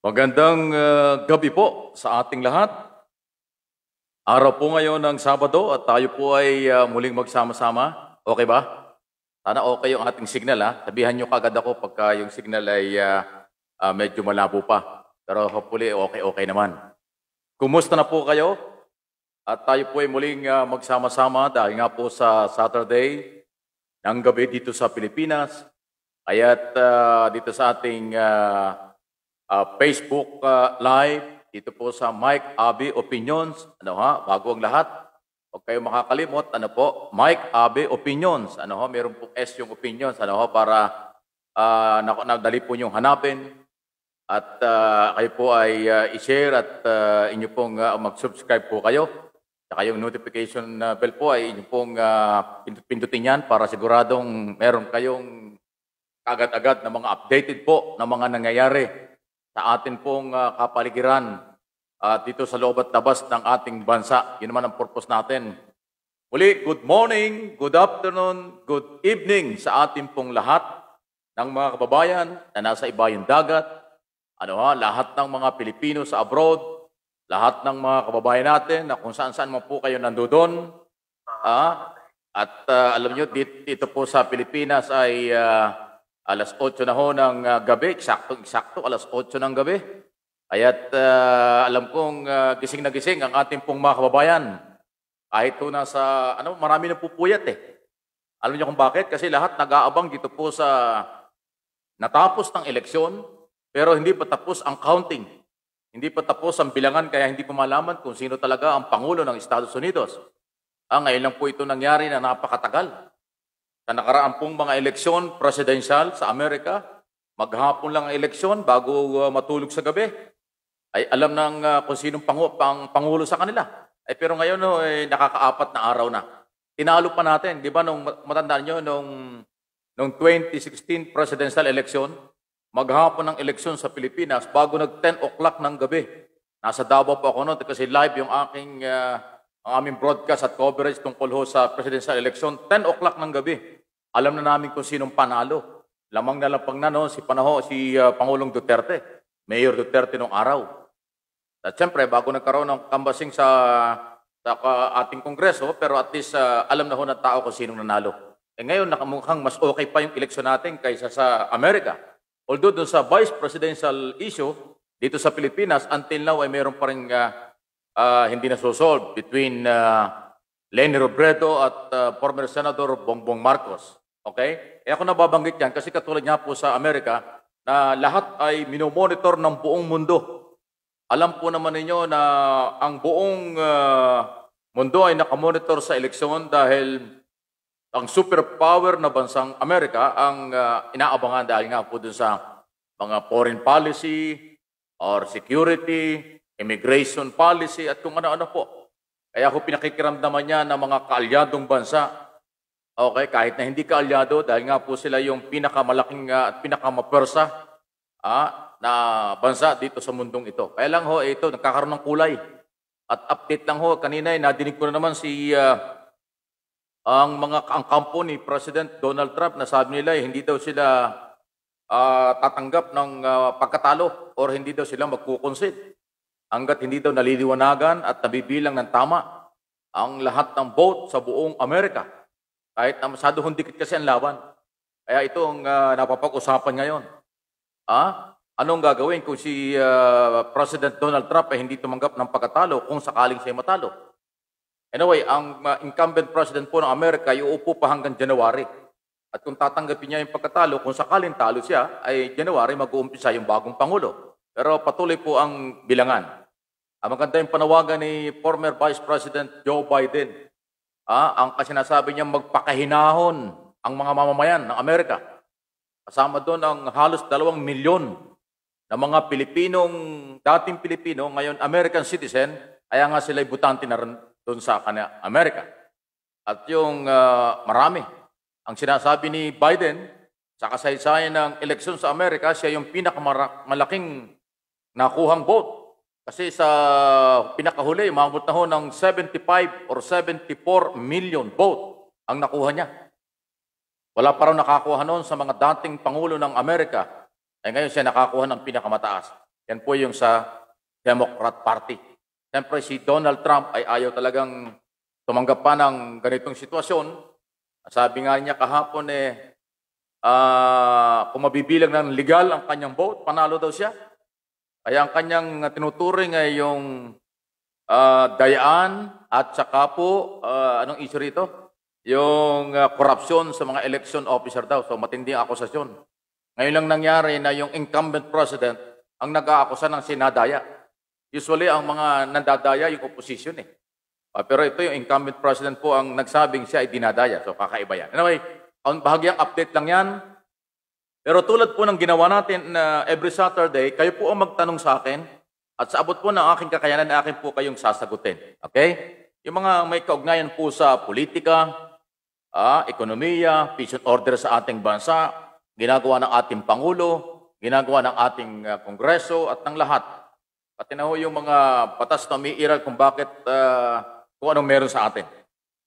Magandang uh, gabi po sa ating lahat. Araw po ngayon ng Sabado at tayo po ay uh, muling magsama-sama. Okay ba? Sana okay yung ating signal ha. Sabihan nyo kagad ako pagka yung signal ay uh, uh, medyo malabo pa. Pero hopefully okay-okay naman. Kumusta na po kayo? At tayo po ay muling uh, magsama-sama dahil nga po sa Saturday ng gabi dito sa Pilipinas. Kaya't uh, dito sa ating uh, uh, Facebook uh, Live, dito po sa Mike Abe Opinions. Ano ha? Bago ang lahat. Huwag kayong makakalimot. Ano po? Mike Abe Opinions. Ano ho? Meron pong S yung opinions. Ano ho? Para uh, ah, nadali po niyong hanapin. At uh, kayo po ay uh, i-share at uh, inyo pong uh, mag-subscribe po kayo. At kayong notification bell po ay inyo pong uh, pindutin yan para siguradong meron kayong agad-agad na mga updated po na mga nangyayari sa atin pong uh, kapaligiran uh, dito sa loob at labas ng ating bansa. Yun naman ang purpose natin. Muli, good morning, good afternoon, good evening sa atin pong lahat ng mga kababayan na nasa ibayong dagat, ano ha, lahat ng mga Pilipino sa abroad, lahat ng mga kababayan natin na kung saan-saan man po kayo nandoon. Ah, at uh, alam nyo, dito, dito po sa Pilipinas ay uh, Alas 8 na ho ng uh, gabi, eksakto-eksakto, alas 8 ng gabi. Kaya't uh, alam kong uh, gising na gising ang ating pong mga kababayan. Kahit po sa, ano, marami na pupuyat eh. Alam niyo kung bakit? Kasi lahat nag-aabang dito po sa natapos ng eleksyon, pero hindi pa tapos ang counting. Hindi pa tapos ang bilangan, kaya hindi pa malaman kung sino talaga ang Pangulo ng Estados Unidos. Ah, ngayon lang po ito nangyari na napakatagal. Sa nakaraang pong mga eleksyon presidential sa Amerika, maghapon lang ang eleksyon bago uh, matulog sa gabi, ay alam ng uh, kung sinong pangu- pang- pangulo sa kanila. Ay, eh, pero ngayon, no, oh, ay eh, nakakaapat na araw na. Tinalo pa natin, di ba, nung matandaan nyo, nung, nung 2016 presidential election, maghapon ng eleksyon sa Pilipinas, bago nag 10 o'clock ng gabi, nasa Davao po ako noon kasi live yung aking uh, ang aming broadcast at coverage tungkol ho sa presidential election, 10 o'clock ng gabi. Alam na namin kung sinong panalo. Lamang na lang pang na, no, si, Panaho, si uh, Pangulong Duterte, Mayor Duterte nung araw. At siyempre, bago nagkaroon ng kambasing sa, sa uh, ating kongreso, pero at least uh, alam na ho ng tao kung sinong nanalo. Eh ngayon, nakamukhang mas okay pa yung eleksyon natin kaysa sa Amerika. Although doon sa vice presidential issue, dito sa Pilipinas, until now ay mayroon pa rin uh, uh, hindi nasusolve between uh, Lenny Robredo at uh, former Senator Bongbong Marcos. Okay? E ako nababanggit yan kasi katulad nga po sa Amerika na lahat ay minomonitor ng buong mundo. Alam po naman ninyo na ang buong uh, mundo ay nakamonitor sa eleksyon dahil ang superpower na bansang Amerika ang uh, inaabangan dahil nga po dun sa mga foreign policy or security, immigration policy at kung ano-ano po. Kaya ako pinakikiramdaman niya ng mga kaalyadong bansa Okay, kahit na hindi ka alyado dahil nga po sila yung pinakamalaking ah, at uh, pinakamapersa ah, na bansa dito sa mundong ito. Kaya lang ho, eh, ito, nagkakaroon ng kulay. At update lang ho, kanina eh, nadinig ko na naman si uh, ang mga ang kampo ni President Donald Trump na sabi nila eh, hindi daw sila uh, tatanggap ng uh, pagkatalo or hindi daw sila magkukonsid hanggat hindi daw naliliwanagan at nabibilang ng tama ang lahat ng vote sa buong Amerika. Kahit na masyado hundikit kasi ang laban. Kaya itong uh, ah, napapag-usapan ngayon. Ah? Anong gagawin kung si uh, President Donald Trump ay hindi tumanggap ng pagkatalo kung sakaling siya matalo? Anyway, ang uh, incumbent president po ng Amerika ay uupo pa hanggang January. At kung tatanggapin niya yung pagkatalo, kung sakaling talo siya, ay January mag-uumpisa yung bagong Pangulo. Pero patuloy po ang bilangan. Ang maganda yung panawagan ni former Vice President Joe Biden ah, ang kasinasabi niya magpakahinahon ang mga mamamayan ng Amerika. Kasama doon ang halos dalawang milyon na mga Pilipinong, dating Pilipino, ngayon American citizen, kaya nga sila'y butante na rin doon sa kanya, Amerika. At yung uh, marami, ang sinasabi ni Biden sa kasaysayan ng eleksyon sa Amerika, siya yung pinakamalaking nakuhang vote kasi sa pinakahuli, umabot na ho ng 75 or 74 million vote ang nakuha niya. Wala pa raw nakakuha noon sa mga dating Pangulo ng Amerika. Ay eh, ngayon siya nakakuha ng pinakamataas. Yan po yung sa Democrat Party. Siyempre si Donald Trump ay ayaw talagang tumanggap pa ng ganitong sitwasyon. Sabi nga niya kahapon eh, uh, kung mabibilang ng legal ang kanyang vote, panalo daw siya. Ay ang kanyang tinuturing ay yung uh, dayaan at saka po, uh, anong issue rito? Yung uh, korupsyon sa mga election officer daw. So matinding akusasyon. Ngayon lang nangyari na yung incumbent president ang nag-aakusa ng sinadaya. Usually ang mga nandadaya yung opposition eh. Uh, pero ito yung incumbent president po ang nagsabing siya ay dinadaya. So kakaiba yan. Anyway, bahagyang update lang yan. Pero tulad po ng ginawa natin na uh, every Saturday, kayo po ang magtanong sa akin at sa abot po ng aking kakayanan, akin po kayong sasagutin. Okay? Yung mga may kaugnayan po sa politika, uh, ekonomiya, peace and order sa ating bansa, ginagawa ng ating Pangulo, ginagawa ng ating uh, Kongreso at ng lahat. Pati na ho yung mga patas na umiiral kung bakit, uh, kung anong meron sa atin.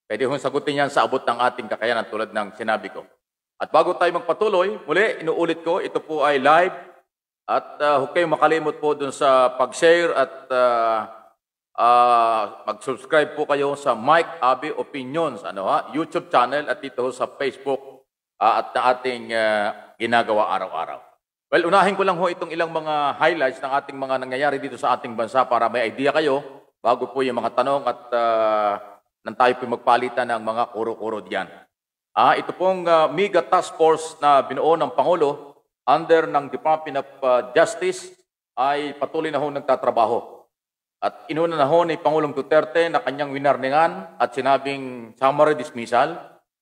Pwede hong sagutin yan sa abot ng ating kakayanan tulad ng sinabi ko. At bago tayo magpatuloy, muli, inuulit ko, ito po ay live. At uh, huwag kayong makalimot po dun sa pag-share at uh, uh, mag-subscribe po kayo sa Mike Abbey Opinions, ano ha, YouTube channel at dito sa Facebook uh, at na ating uh, ginagawa araw-araw. Well, unahin ko lang ho itong ilang mga highlights ng ating mga nangyayari dito sa ating bansa para may idea kayo bago po yung mga tanong at uh, nang tayo po magpalitan ng mga kuro-kuro diyan. Ah, ito pong uh, mega task force na binuo ng Pangulo under ng Department of uh, Justice ay patuloy na ho nagtatrabaho. At inuna na ho ni Pangulong Duterte na kanyang winarningan at sinabing summary dismissal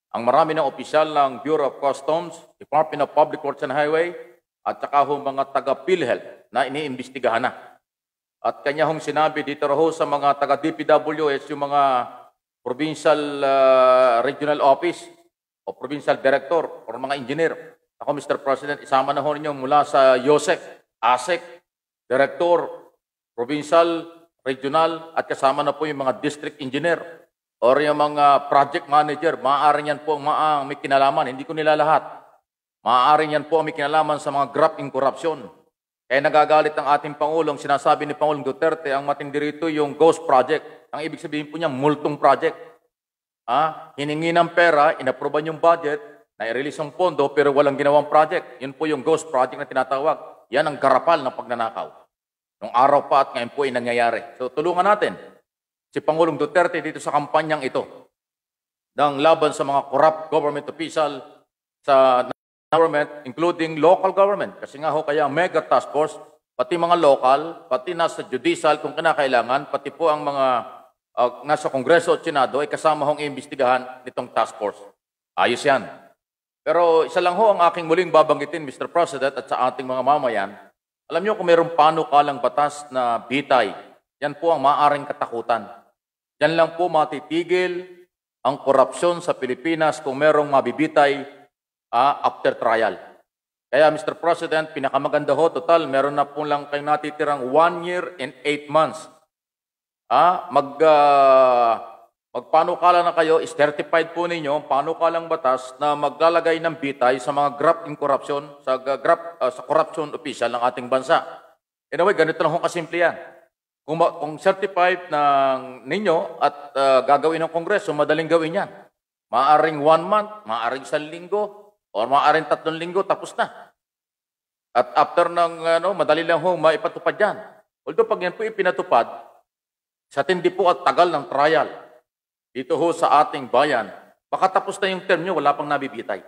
ang marami ng opisyal ng Bureau of Customs, Department of Public Works and Highway at saka ho mga taga-PhilHealth na iniimbestigahan na. At kanya hong sinabi dito ho sa mga taga-DPWS yung mga provincial uh, regional office o provincial director or mga engineer. Ako, Mr. President, isama na ho ninyo mula sa YOSEC, ASEC, director, provincial, regional, at kasama na po yung mga district engineer or yung mga project manager. Maaaring yan po ang may kinalaman. Hindi ko nila lahat. Maaaring yan po ang may kinalaman sa mga graft in corruption. Kaya nagagalit ang ating Pangulong. Sinasabi ni Pangulong Duterte, ang matindi rito yung ghost project. Ang ibig sabihin po niya, multong project. Ah, hiningi ng pera, inaproban yung budget, na-release ang pondo pero walang ginawang project. Yun po yung ghost project na tinatawag. Yan ang garapal ng pagnanakaw. Nung araw pa at ngayon po ay nangyayari. So tulungan natin si Pangulong Duterte dito sa kampanyang ito ng laban sa mga corrupt government official sa government, including local government. Kasi nga ho kaya mega task force, pati mga local, pati nasa judicial kung kinakailangan, pati po ang mga uh, nasa Kongreso at Senado ay kasama hong imbestigahan nitong task force. Ayos yan. Pero isa lang ho ang aking muling babanggitin, Mr. President, at sa ating mga mamayan. Alam niyo kung mayroong panukalang batas na bitay, yan po ang maaaring katakutan. Yan lang po matitigil ang korupsyon sa Pilipinas kung mayroong mabibitay uh, after trial. Kaya Mr. President, pinakamaganda ho, total, meron na po lang kayo natitirang 1 year and 8 months ah, mag, uh, magpanukala na kayo, is certified po ninyo, panukalang batas na maglalagay ng bitay sa mga graft in corruption, sa, uh, graft, uh, sa corruption official ng ating bansa. In a way, ganito lang kung kasimple yan. Kung, kung certified ng ninyo at uh, gagawin ng Kongreso, madaling gawin yan. Maaring one month, maaring isang linggo, o maaring tatlong linggo, tapos na. At after ng, ano, madali lang ho, maipatupad yan. Although pag yan po ipinatupad, sa tindi po at tagal ng trial, dito ho sa ating bayan, baka tapos na yung term nyo, wala pang nabibitay.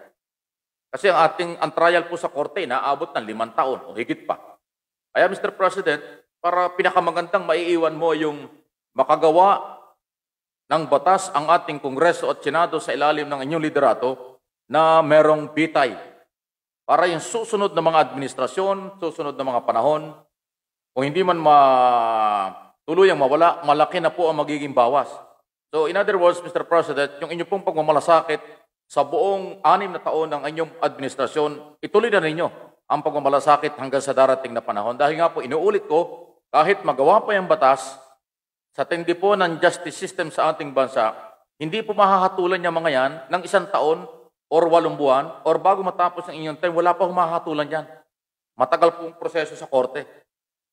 Kasi ang ating ang trial po sa korte naabot ng limang taon o higit pa. Kaya Mr. President, para pinakamagandang maiiwan mo yung makagawa ng batas ang ating Kongreso at Senado sa ilalim ng inyong liderato na merong bitay para yung susunod na mga administrasyon, susunod na mga panahon, kung hindi man ma tuluyang mawala, malaki na po ang magiging bawas. So in other words, Mr. President, yung inyo pong pagmamalasakit sa buong anim na taon ng inyong administrasyon, ituloy na ninyo ang pagmamalasakit hanggang sa darating na panahon. Dahil nga po, inuulit ko, kahit magawa pa yung batas, sa tindi po ng justice system sa ating bansa, hindi po mahahatulan niya mga yan ng isang taon or walong buwan or bago matapos ang inyong term, wala pa humahatulan yan. Matagal pong proseso sa korte.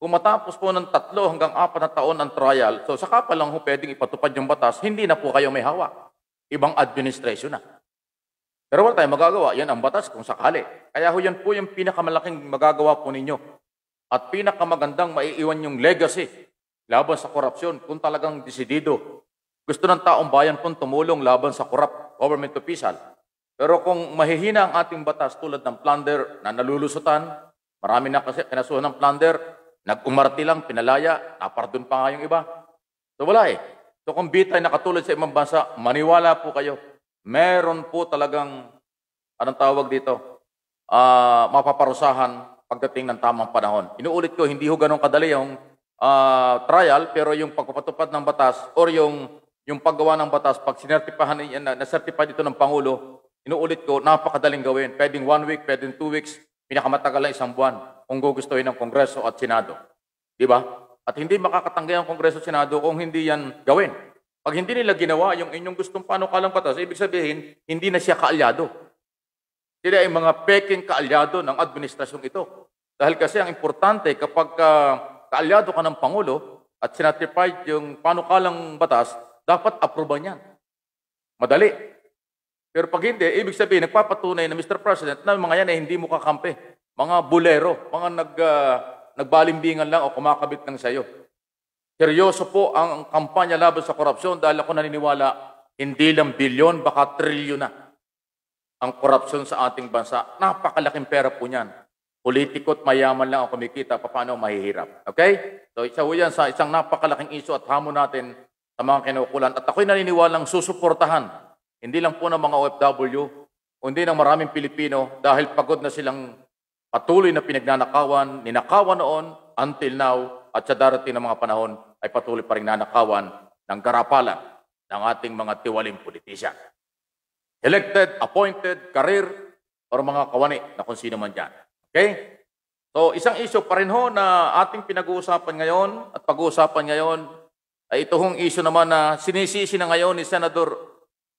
Kung matapos po ng tatlo hanggang apat na taon ang trial, so saka pa lang ho pwedeng ipatupad yung batas, hindi na po kayo may hawak. Ibang administration na. Pero wala tayong magagawa. Yan ang batas kung sakali. Kaya ho yan po yung pinakamalaking magagawa po ninyo. At pinakamagandang maiiwan yung legacy laban sa korupsyon kung talagang desidido. Gusto ng taong bayan pong tumulong laban sa corrupt government official. Pero kung mahihina ang ating batas tulad ng plunder na nalulusutan, marami na kasi kinasuhan ng plunder, Nag-umarti lang, pinalaya, napardon pa nga yung iba. So wala eh. So kung bitay na katulad sa ibang bansa, maniwala po kayo. Meron po talagang, anong tawag dito, uh, mapaparusahan pagdating ng tamang panahon. Inuulit ko, hindi ho ganun kadali yung uh, trial, pero yung pagpapatupad ng batas or yung yung paggawa ng batas, pag sinertipahan na, nasertified dito ng Pangulo, inuulit ko, napakadaling gawin. Pwedeng one week, pwedeng two weeks, pinakamatagal lang isang buwan kung gugustuhin ng Kongreso at Senado. Di ba? At hindi makakatanggi ang Kongreso at Senado kung hindi yan gawin. Pag hindi nila ginawa yung inyong gustong panukalang batas, ibig sabihin, hindi na siya kaalyado. Sila ay mga peking kaalyado ng administrasyong ito. Dahil kasi ang importante, kapag uh, kaalyado ka ng Pangulo at sinatified yung panukalang batas, dapat aproba niyan. Madali. Pero pag hindi, ibig sabihin, nagpapatunay na Mr. President na mga yan ay hindi mo kakampi mga bulero, mga nag, uh, nagbalimbingan lang o kumakabit ng sayo. Seryoso po ang kampanya laban sa korupsyon dahil ako naniniwala hindi lang bilyon, baka trilyon na ang korupsyon sa ating bansa. Napakalaking pera po niyan. Politiko at mayaman lang ang kumikita, paano mahihirap. Okay? So isa po yan sa isang napakalaking iso at hamon natin sa mga kinukulan. At ako'y naniniwalang susuportahan, hindi lang po ng mga OFW, kundi ng maraming Pilipino dahil pagod na silang Patuloy na pinagnanakawan, ninakawan noon until now at sa darating ng mga panahon ay patuloy pa rin nanakawan ng garapalan ng ating mga tiwaling politisyan. Elected, appointed, career, or mga kawani na kung sino man dyan. Okay? So, isang issue pa rin ho na ating pinag-uusapan ngayon at pag-uusapan ngayon ay ito hong issue naman na sinisisi na ngayon ni Senator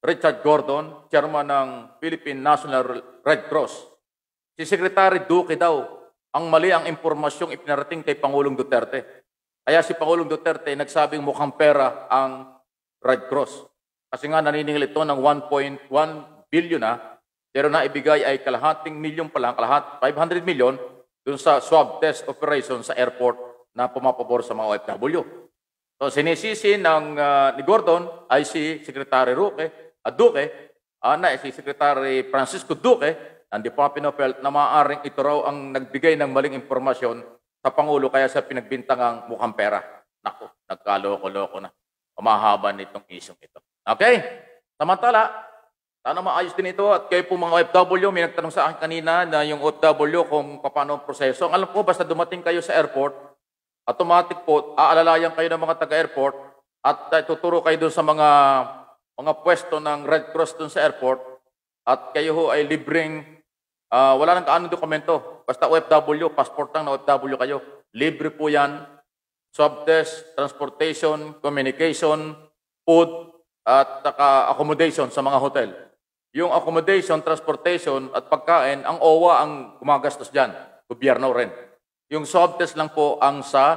Richard Gordon, chairman ng Philippine National Red Cross Si Secretary Duque daw, ang mali ang impormasyong ipinarating kay Pangulong Duterte. Kaya si Pangulong Duterte nagsabing mukhang pera ang Red Cross. Kasi nga naniningil ito ng 1.1 billion na, pero naibigay ay kalahating milyon pa lang, kalahat 500 milyon dun sa swab test operation sa airport na pumapabor sa mga OFW. So sinisisi ng uh, ni Gordon ay si Secretary Roque, uh, Duque, uh, na si Secretary Francisco Duque ng Department of Health na maaaring ito raw ang nagbigay ng maling impormasyon sa Pangulo kaya sa pinagbintangang mukhang pera. Nako, nagkaloko-loko na. Pamahaba nitong isong ito. Okay? Samantala, sana maayos din ito at kayo po mga OFW, may nagtanong sa akin kanina na yung OFW kung paano ang proseso. Ang alam ko, basta dumating kayo sa airport, automatic po, aalalayan kayo ng mga taga-airport at uh, tuturo kayo doon sa mga mga pwesto ng Red Cross doon sa airport at kayo ho ay libreng Uh, wala nang kaanong dokumento. Basta OFW, passport lang na OFW kayo. Libre po yan. Swab test, transportation, communication, food, at saka accommodation sa mga hotel. Yung accommodation, transportation, at pagkain, ang OWA ang gumagastos dyan. Gobyerno rin. Yung swab test lang po ang sa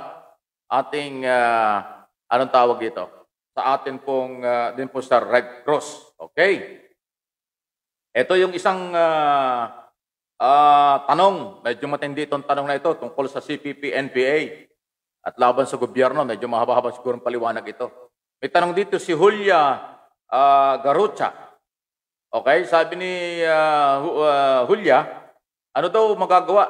ating, uh, anong tawag dito? Sa atin pong, uh, din po sa Red Cross. Okay? Ito yung isang uh, uh, tanong, medyo matindi itong tanong na ito tungkol sa CPP, NPA at laban sa gobyerno. Medyo mahaba-haba siguro paliwanag ito. May tanong dito si Julia uh, Garucha. Okay, sabi ni uh, uh, Julia, ano daw magagawa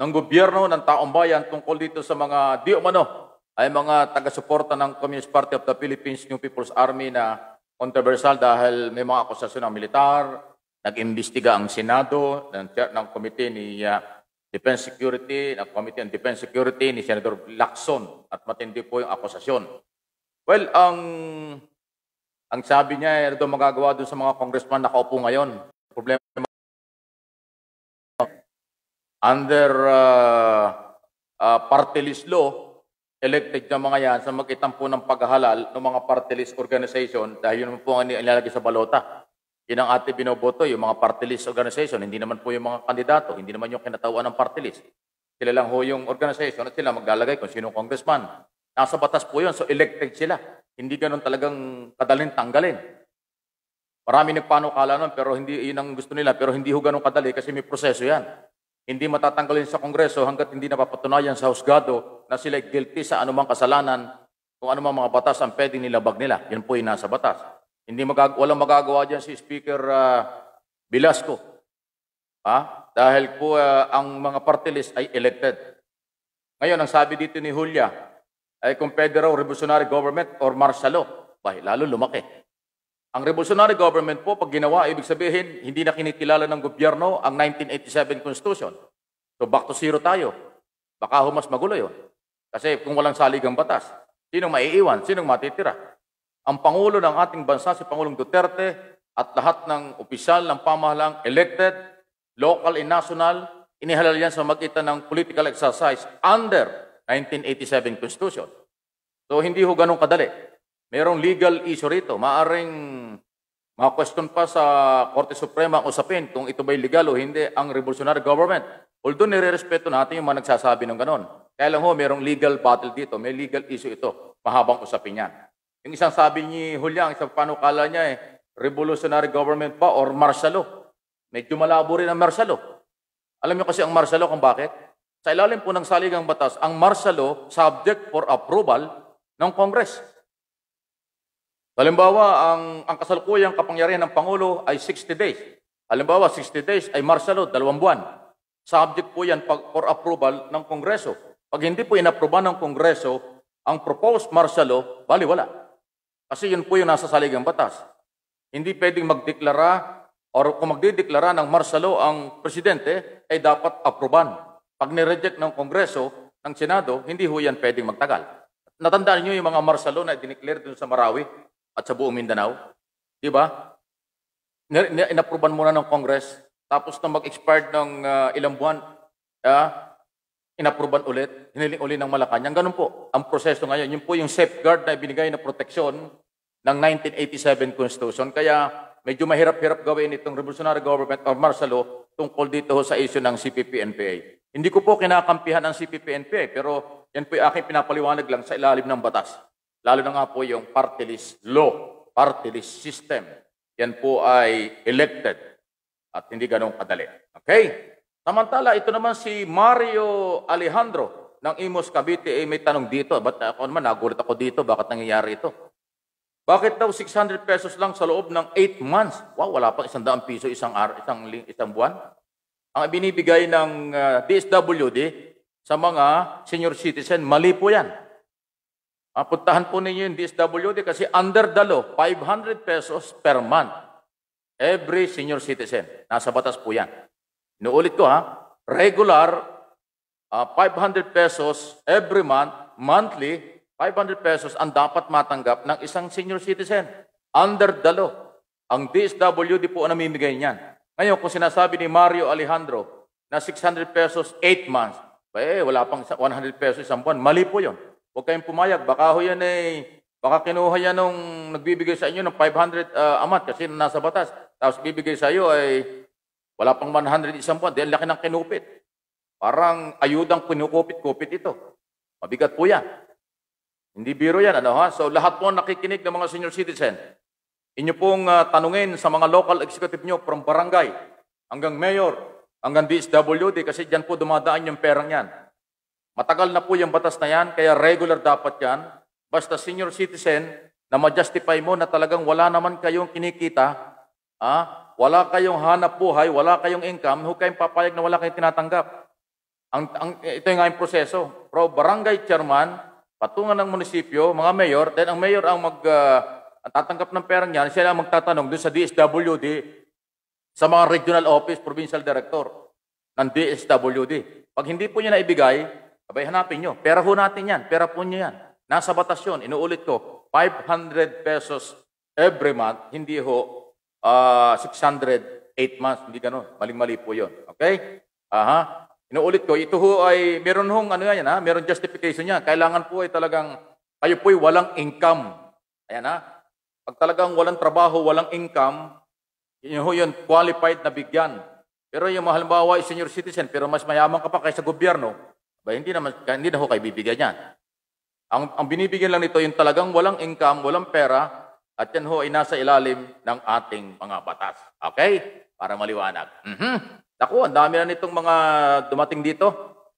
ng gobyerno ng taong bayan tungkol dito sa mga di umano ay mga taga-suporta ng Communist Party of the Philippines New People's Army na controversial dahil may mga akusasyon ng militar, Nag-imbestiga ang Senado ng, ng Committee ni uh, Defense Security, ng Committee on Defense Security ni Senator Lacson at matindi po yung akusasyon. Well, ang ang sabi niya, ano eh, daw magagawa doon sa mga congressman nakaupo ngayon? Problema under uh, uh, party list law, elected na mga yan sa magkitang po ng paghahalal ng mga party list organization dahil yun po ang nilalagay sa balota. Yan ang ating binoboto, yung mga party list organization. Hindi naman po yung mga kandidato, hindi naman yung kinatawan ng party list. Sila lang ho yung organization at sila maglalagay kung sino congressman. Nasa batas po yun, so elected sila. Hindi ganun talagang kadaling tanggalin. Marami nagpanukala nun, pero hindi, yun ang gusto nila, pero hindi ho ganun kadali kasi may proseso yan. Hindi matatanggalin sa Kongreso hanggat hindi napapatunayan sa Husgado na sila guilty sa anumang kasalanan kung anumang mga batas ang pwedeng nilabag nila. Yan po yung nasa batas. Hindi magag walang magagawa diyan si Speaker uh, Ha? Dahil po uh, ang mga party list ay elected. Ngayon, ang sabi dito ni Julia ay kung pwede revolutionary government or martial law, bah, lalo lumaki. Ang revolutionary government po, pag ginawa, ibig sabihin, hindi na kinikilala ng gobyerno ang 1987 Constitution. So back to zero tayo. Baka humas magulo yun. Kasi kung walang saligang batas, sinong maiiwan? Sinong matitira? ang Pangulo ng ating bansa, si Pangulong Duterte, at lahat ng opisyal ng pamahalang elected, local and national, inihalal yan sa magitan ng political exercise under 1987 Constitution. So hindi ho ganun kadali. Merong legal issue rito. Maaring ma question pa sa Korte Suprema ang usapin kung ito ba'y legal o hindi ang revolutionary government. Although nire-respeto natin yung mga nagsasabi ng ganun. Kaya lang ho, merong legal battle dito. May legal issue ito. Mahabang usapin yan. Yung isang sabi ni Hulyang, isang panukala niya eh, revolutionary government pa or martial Medyo malabo rin ang martial Alam niyo kasi ang martial kung bakit? Sa ilalim po ng saligang batas, ang martial subject for approval ng Congress. Halimbawa, ang, ang kasalukuyang kapangyarihan ng Pangulo ay 60 days. Halimbawa, 60 days ay martial dalawang buwan. Subject po yan pag, for approval ng Kongreso. Pag hindi po inaproba ng Kongreso, ang proposed martial law, bali wala. Kasi yun po yung nasa saligang batas. Hindi pwedeng magdeklara or kung magdideklara ng martial ang presidente, ay dapat aproban. Pag nireject ng Kongreso, ng Senado, hindi ho yan pwedeng magtagal. Natandaan niyo yung mga martial na dineclare dun sa Marawi at sa buong Mindanao? Di ba? Inaproban muna ng Congress, tapos na mag-expired ng uh, ilang buwan, uh, inapruban ulit, hiniling uli ng Malacanang. Ganun po ang proseso ngayon. Yun po yung safeguard na binigay na proteksyon ng 1987 Constitution. Kaya medyo mahirap-hirap gawin itong Revolutionary Government of Marcelo tungkol dito sa issue ng CPP-NPA. Hindi ko po kinakampihan ang CPP-NPA pero yan po yung aking pinapaliwanag lang sa ilalim ng batas. Lalo na nga po yung party list law, party list system. Yan po ay elected at hindi ganong kadali. Okay? Samantala, ito naman si Mario Alejandro ng Imus Cavite. Eh, may tanong dito. Ba't ako naman, nagulat ako dito. Bakit nangyayari ito? Bakit daw 600 pesos lang sa loob ng 8 months? Wow, wala pang 100 piso isang, ar- isang, isang buwan. Ang binibigay ng uh, ah, DSWD sa mga senior citizen, mali po yan. Ah, puntahan po ninyo yung DSWD kasi under the law, 500 pesos per month. Every senior citizen. Nasa batas po yan. Inuulit ko ha, regular uh, ah, 500 pesos every month, monthly 500 pesos ang dapat matanggap ng isang senior citizen under the law. Ang DSWD po ang namimigay niyan. Ngayon, kung sinasabi ni Mario Alejandro na 600 pesos 8 months, eh, wala pang 100 pesos isang buwan. Mali po yun. Huwag kayong pumayag. Baka ho yan eh, baka kinuha yan nung nagbibigay sa inyo ng 500 uh, ah, a month kasi nasa batas. Tapos bibigay sa iyo ay eh, wala pang 100 isang buwan, dahil laki ng kinupit. Parang ayudang kinukupit-kupit ito. Mabigat po yan. Hindi biro yan, ano ha? So lahat po nakikinig ng mga senior citizen, inyo pong uh, tanungin sa mga local executive nyo from barangay hanggang mayor, hanggang DSWD kasi dyan po dumadaan yung perang yan. Matagal na po yung batas na yan, kaya regular dapat yan. Basta senior citizen na ma-justify mo na talagang wala naman kayong kinikita, ha? Ah, wala kayong hanap buhay, wala kayong income, huwag kayong papayag na wala kayong tinatanggap. Ang, ang, ito yung nga proseso. Pro barangay chairman, patungan ng munisipyo, mga mayor, then ang mayor ang mag uh, ang tatanggap ng perang yan, sila ang magtatanong doon sa DSWD sa mga regional office, provincial director ng DSWD. Pag hindi po niya naibigay, abay hanapin niyo. Pera ho natin yan. Pera po nyo yan. Nasa batas yun. Inuulit ko, 500 pesos every month, hindi ho uh, ah, 608 months. Hindi ganun. mali mali po yun. Okay? Aha. Uh-huh. Inuulit ko, ito ho ay meron hong ano yan, ha? meron justification niya. Kailangan po ay talagang kayo ay walang income. Ayan ha. Pag talagang walang trabaho, walang income, yun ho yun, qualified na bigyan. Pero yung halimbawa ay senior citizen, pero mas mayaman ka pa kaysa gobyerno, ba, hindi, na, hindi na ho kayo bibigyan yan. Ang, ang binibigyan lang nito yung talagang walang income, walang pera, at yan ho ay nasa ilalim ng ating mga batas. Okay? Para maliwanag. Mm-hmm. Naku, ang dami na nitong mga dumating dito.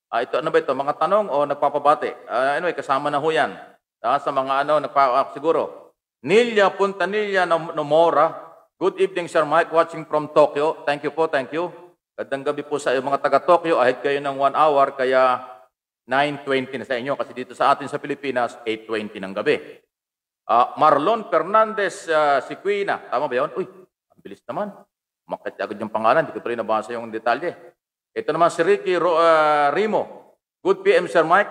Uh, ito ano ba ito? Mga tanong o nagpapabate? Uh, ah, anyway, kasama na ho yan. Uh, sa mga ano, nagpa, uh, siguro. Nilya Punta Puntanilla Nomora. Good evening, Sir Mike, watching from Tokyo. Thank you po, thank you. Gandang gabi po sa iyo mga taga Tokyo. Ahead kayo ng 1 hour kaya 9.20 na sa inyo kasi dito sa atin sa Pilipinas 8.20 ng gabi. Uh, Marlon Fernandez uh, ah, Siquina. Tama ba yun? Uy, ang bilis naman. Makit agad yung pangalan. Hindi ko tuloy nabasa yung detalye. Ito naman si Ricky Ro, uh, Rimo. Good PM, Sir Mike.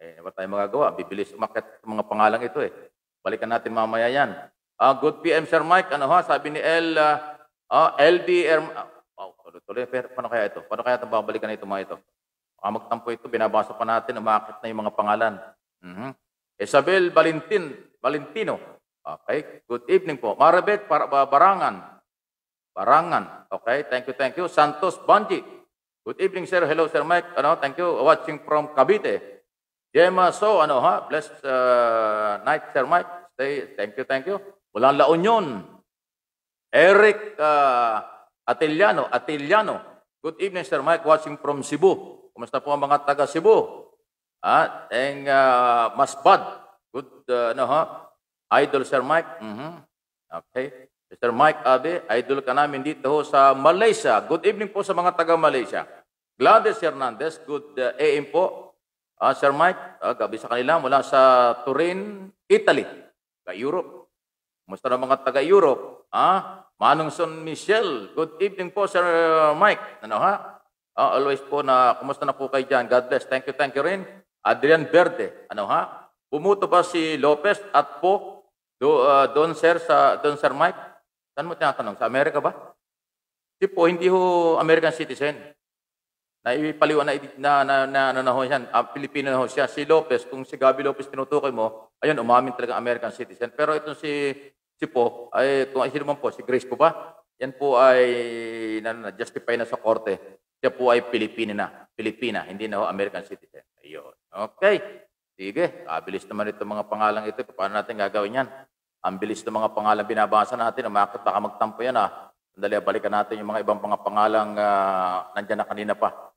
Eh, wala tayong magagawa. Bibilis umakit mga pangalan ito eh. Balikan natin mamaya yan. Uh, good PM, Sir Mike. Ano ha? Sabi ni L, uh, uh, LD Erm... Wow, oh, tuloy-tuloy. Pero paano kaya ito? Paano kaya itong babalikan ito mga ito? Baka magtampo ito, binabasa pa natin, umakit na yung mga pangalan. Mm-hmm. Isabel Valentin, Valentino. Okay, good evening po. Marabet, para Barangan. Barangan. Okay, thank you, thank you. Santos Banji. Good evening, sir. Hello, sir Mike. Ano, thank you. Watching from Cavite. Gemma So, ano ha? Blessed uh, night, sir Mike. Stay. Thank you, thank you. Walang La Union. Eric uh, Atiliano. Atiliano. Good evening, sir Mike. Watching from Cebu. Kumusta po ang mga taga Cebu? Ah, ang uh, Masbad. Good, uh, ano ho? Idol, Sir Mike. Mm-hmm. Okay. Sir Mike Abe, idol ka namin dito ho sa Malaysia. Good evening po sa mga taga-Malaysia. Gladys Hernandez, good uh, AM po. Uh, Sir Mike, uh, gabi sa kanila mula sa Turin, Italy, ka Europe. Kumusta na mga taga-Europe? Ah, Manongson Michelle, good evening po Sir Mike. Ano ha? Uh, always po na kumusta na po kayo diyan. God bless. Thank you, thank you rin. Adrian Verde, ano ha? Pumuto pa si Lopez at po do, uh, ah, Don Sir sa Don Sir Mike? Saan mo tinatanong? Sa Amerika ba? Si po hindi ho American citizen. Naipaliwan na na na na, na, ano na ho yan. Uh, Pilipino na ho siya. Si Lopez, kung si Gabby Lopez tinutukoy mo, ayun umamin talaga American citizen. Pero itong si si po ay kung ay sino man po si Grace po ba? Yan po ay na, na justify na sa korte. Siya po ay Pilipina na. Pilipina, hindi na ho American citizen. Ayun. Okay. Sige, kabilis ah, naman itong mga pangalang ito. Paano natin gagawin yan? Ang bilis ng mga pangalang binabasa natin. Umakot, baka magtampo yan ah. Sandali, ah, balikan natin yung mga ibang mga pangalang uh, nandyan na kanina pa.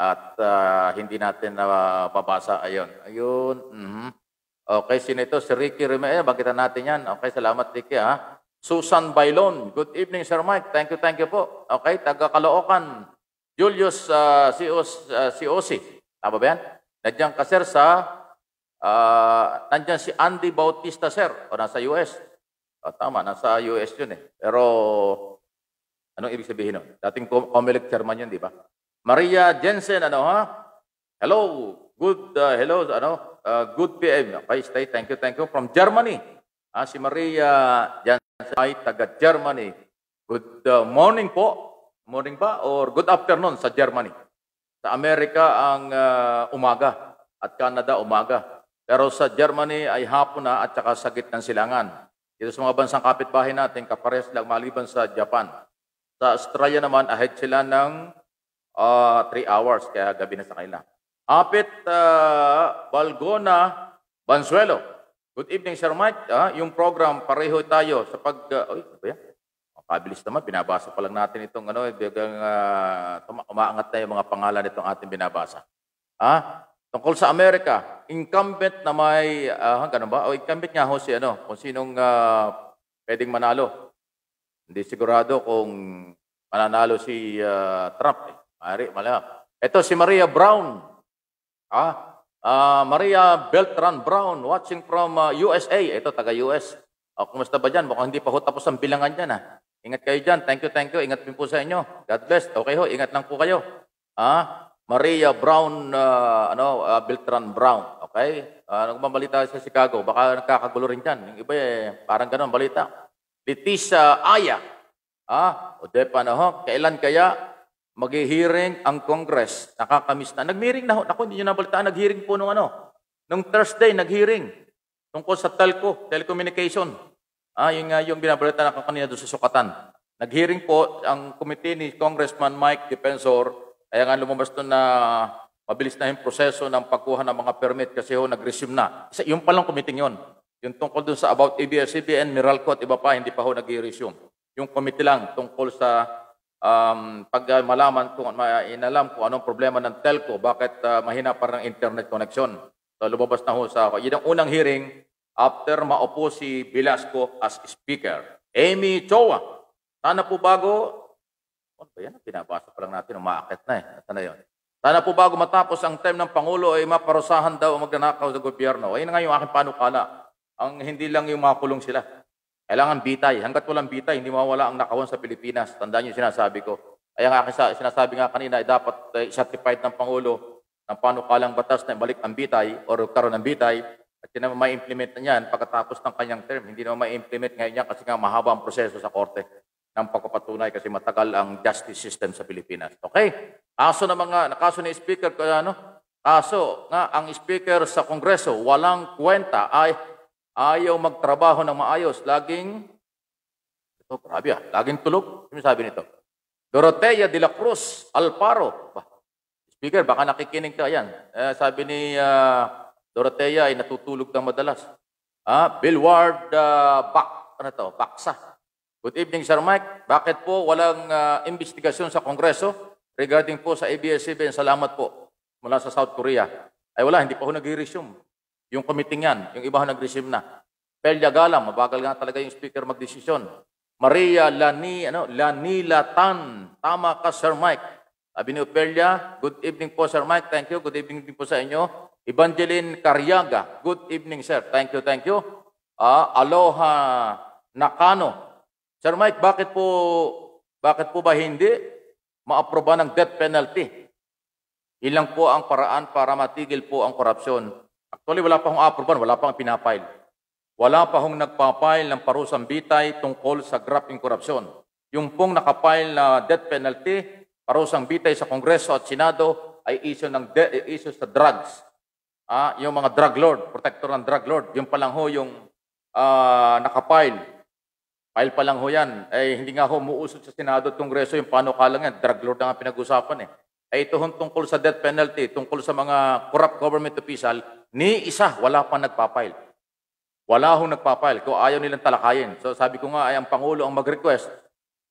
At uh, hindi natin uh, babasa. Ayun. Ayun. Mm-hmm. Okay, sino ito? Si Ricky Rimea. Bagitan natin yan. Okay, salamat Ricky ha. Susan Bailon. Good evening, Sir Mike. Thank you, thank you po. Okay, taga Caloocan. Julius uh, Sios, uh, Siosi. Tama ba yan? Nandiyan ka, sir, sa Uh, ah, nandyan si Andy Bautista, sir. O nasa US. O, ah, tama, nasa US yun eh. Pero, anong ibig sabihin nun? Dating Comelec chairman yun, di ba? Maria Jensen, ano ha? Hello. Good, uh, hello, ano? Uh, good PM. Okay, stay. Thank you, thank you. From Germany. Ah, si Maria Jensen ay taga Germany. Good uh, morning po. Morning ba? Or good afternoon sa Germany. Sa Amerika ang uh, umaga at Canada umaga. Pero sa Germany ay hapon na at saka sa gitnang silangan. Dito sa mga bansang kapitbahay natin, kapares lang maliban sa Japan. Sa Australia naman, ahead sila ng 3 uh, ah, hours, kaya gabi na sa kanila. Apit uh, Balgona Bansuelo. Good evening, Sir Mike. Uh, yung program, pareho tayo sa pag... Uh, ano ba yan? Makabilis oh, naman, binabasa pa lang natin itong ano, eh, biglang uh, umaangat na yung mga pangalan itong ating binabasa. Ah, Tungkol sa Amerika, incumbent na may, uh, hanggang ano ba? O incumbent nga ho si ano, kung sinong uh, pwedeng manalo. Hindi sigurado kung mananalo si uh, Trump. Eh. Mari, mala. Ito si Maria Brown. Ah, uh, Maria Beltran Brown watching from uh, USA. Ito, taga-US. Uh, kumusta ba dyan? Mukhang hindi pa ho tapos ang bilangan dyan. Ah. Ingat kayo dyan. Thank you, thank you. Ingat din po sa inyo. God bless. Okay ho, ingat lang po kayo. Ah, Maria Brown, uh, ano, uh, Beltran Brown. Okay? Uh, nagmamalita sa Chicago. Baka nakakagulo rin diyan. Yung iba eh, parang ganoon balita. Leticia Aya. Ah, o de panahon, ano, kailan kaya maghihiring ang Congress? Nakakamiss na. Nagmiring na ho. Ako, hindi nyo nabalitaan. Naghiring po nung ano. Nung Thursday, naghiring. Tungkol sa telco, telecommunication. Ah, yung, nga yung binabalita na kanina doon sa sukatan. Naghiring po ang committee ni Congressman Mike Defensor kaya nga lumabas doon na mabilis na yung proseso ng pagkuha ng mga permit kasi ho nag-resume na. Isa, yung palang committee yon. Yung tungkol doon sa about ABS-CBN, Meralco at iba pa, hindi pa ho nag-resume. Yung committee lang tungkol sa um, pag uh, malaman kung inalam kung anong problema ng telco, bakit uh, mahina parang internet connection. So lumabas na ho sa ako. Yun ang unang hearing after maupo si Velasco as speaker. Amy Choa, sana po bago ano ba yan? Pinabasa pa lang natin, umaakit na eh. Ito na yun. Sana po bago matapos ang term ng Pangulo ay maparusahan daw ang magnanakaw sa gobyerno. Ayun nga yung aking panukala. Ang hindi lang yung makulong sila. Kailangan bitay. Hanggat walang bitay, hindi mawala ang nakawan sa Pilipinas. Tandaan niyo sinasabi ko. Ay ang aking sinasabi nga kanina ay dapat ay eh, certified ng Pangulo ng panukalang batas na balik ang bitay o karoon ng bitay at yun naman implement na niyan pagkatapos ng kanyang term. Hindi naman ma-implement ngayon niya kasi nga mahaba ang proseso sa korte ng pagpapatunay kasi matagal ang justice system sa Pilipinas. Okay? Kaso na mga, kaso ni Speaker, ano, kaso nga ang Speaker sa Kongreso, walang kwenta ay ayaw magtrabaho ng maayos. Laging, ito, grabe ah, laging tulog. Sino sabi nito? Dorotea de la Cruz Alparo. Bah, Speaker, baka nakikinig ka yan. Eh, sabi ni uh, Dorotea ay natutulog ng madalas. Ah, Bill Ward uh, ah, Bak, ano to, Baksa. Good evening, Sir Mike. Bakit po walang uh, investigasyon sa Kongreso regarding po sa ABS-CBN? Salamat po mula sa South Korea. Ay wala, hindi pa ho nag-resume. Yung committee yan, yung iba nag-resume na. Pelya Gala, mabagal nga talaga yung speaker magdesisyon. Maria Lani, ano, Lanila Tan. Tama ka, Sir Mike. Sabi ni Opelia, good evening po, Sir Mike. Thank you. Good evening din po sa inyo. Evangeline Cariaga, good evening, sir. Thank you, thank you. Uh, Aloha Nakano, Sir Mike, bakit po, bakit po ba hindi maaproba ng death penalty? Ilang po ang paraan para matigil po ang korupsyon? Actually, wala pa hong aproban, wala pa ang pinapile. Wala pa hong nagpapile ng parusang bitay tungkol sa graphing korupsyon. Yung pong nakapile na death penalty, parusang bitay sa Kongreso at Senado ay issue, ng de- issue sa drugs. Ah, yung mga drug lord, protector ng drug lord, yung palang ho yung uh, nakapile File pa lang ho yan. Eh, hindi nga ho muusot sa Senado at Kongreso yung paano kalang yan. Drug lord na nga pinag-usapan eh. Ay eh, ito hong tungkol sa death penalty, tungkol sa mga corrupt government official, ni isa wala pa nagpapile. Wala hong nagpapile kung ayaw nilang talakayin. So sabi ko nga ay ang Pangulo ang mag-request.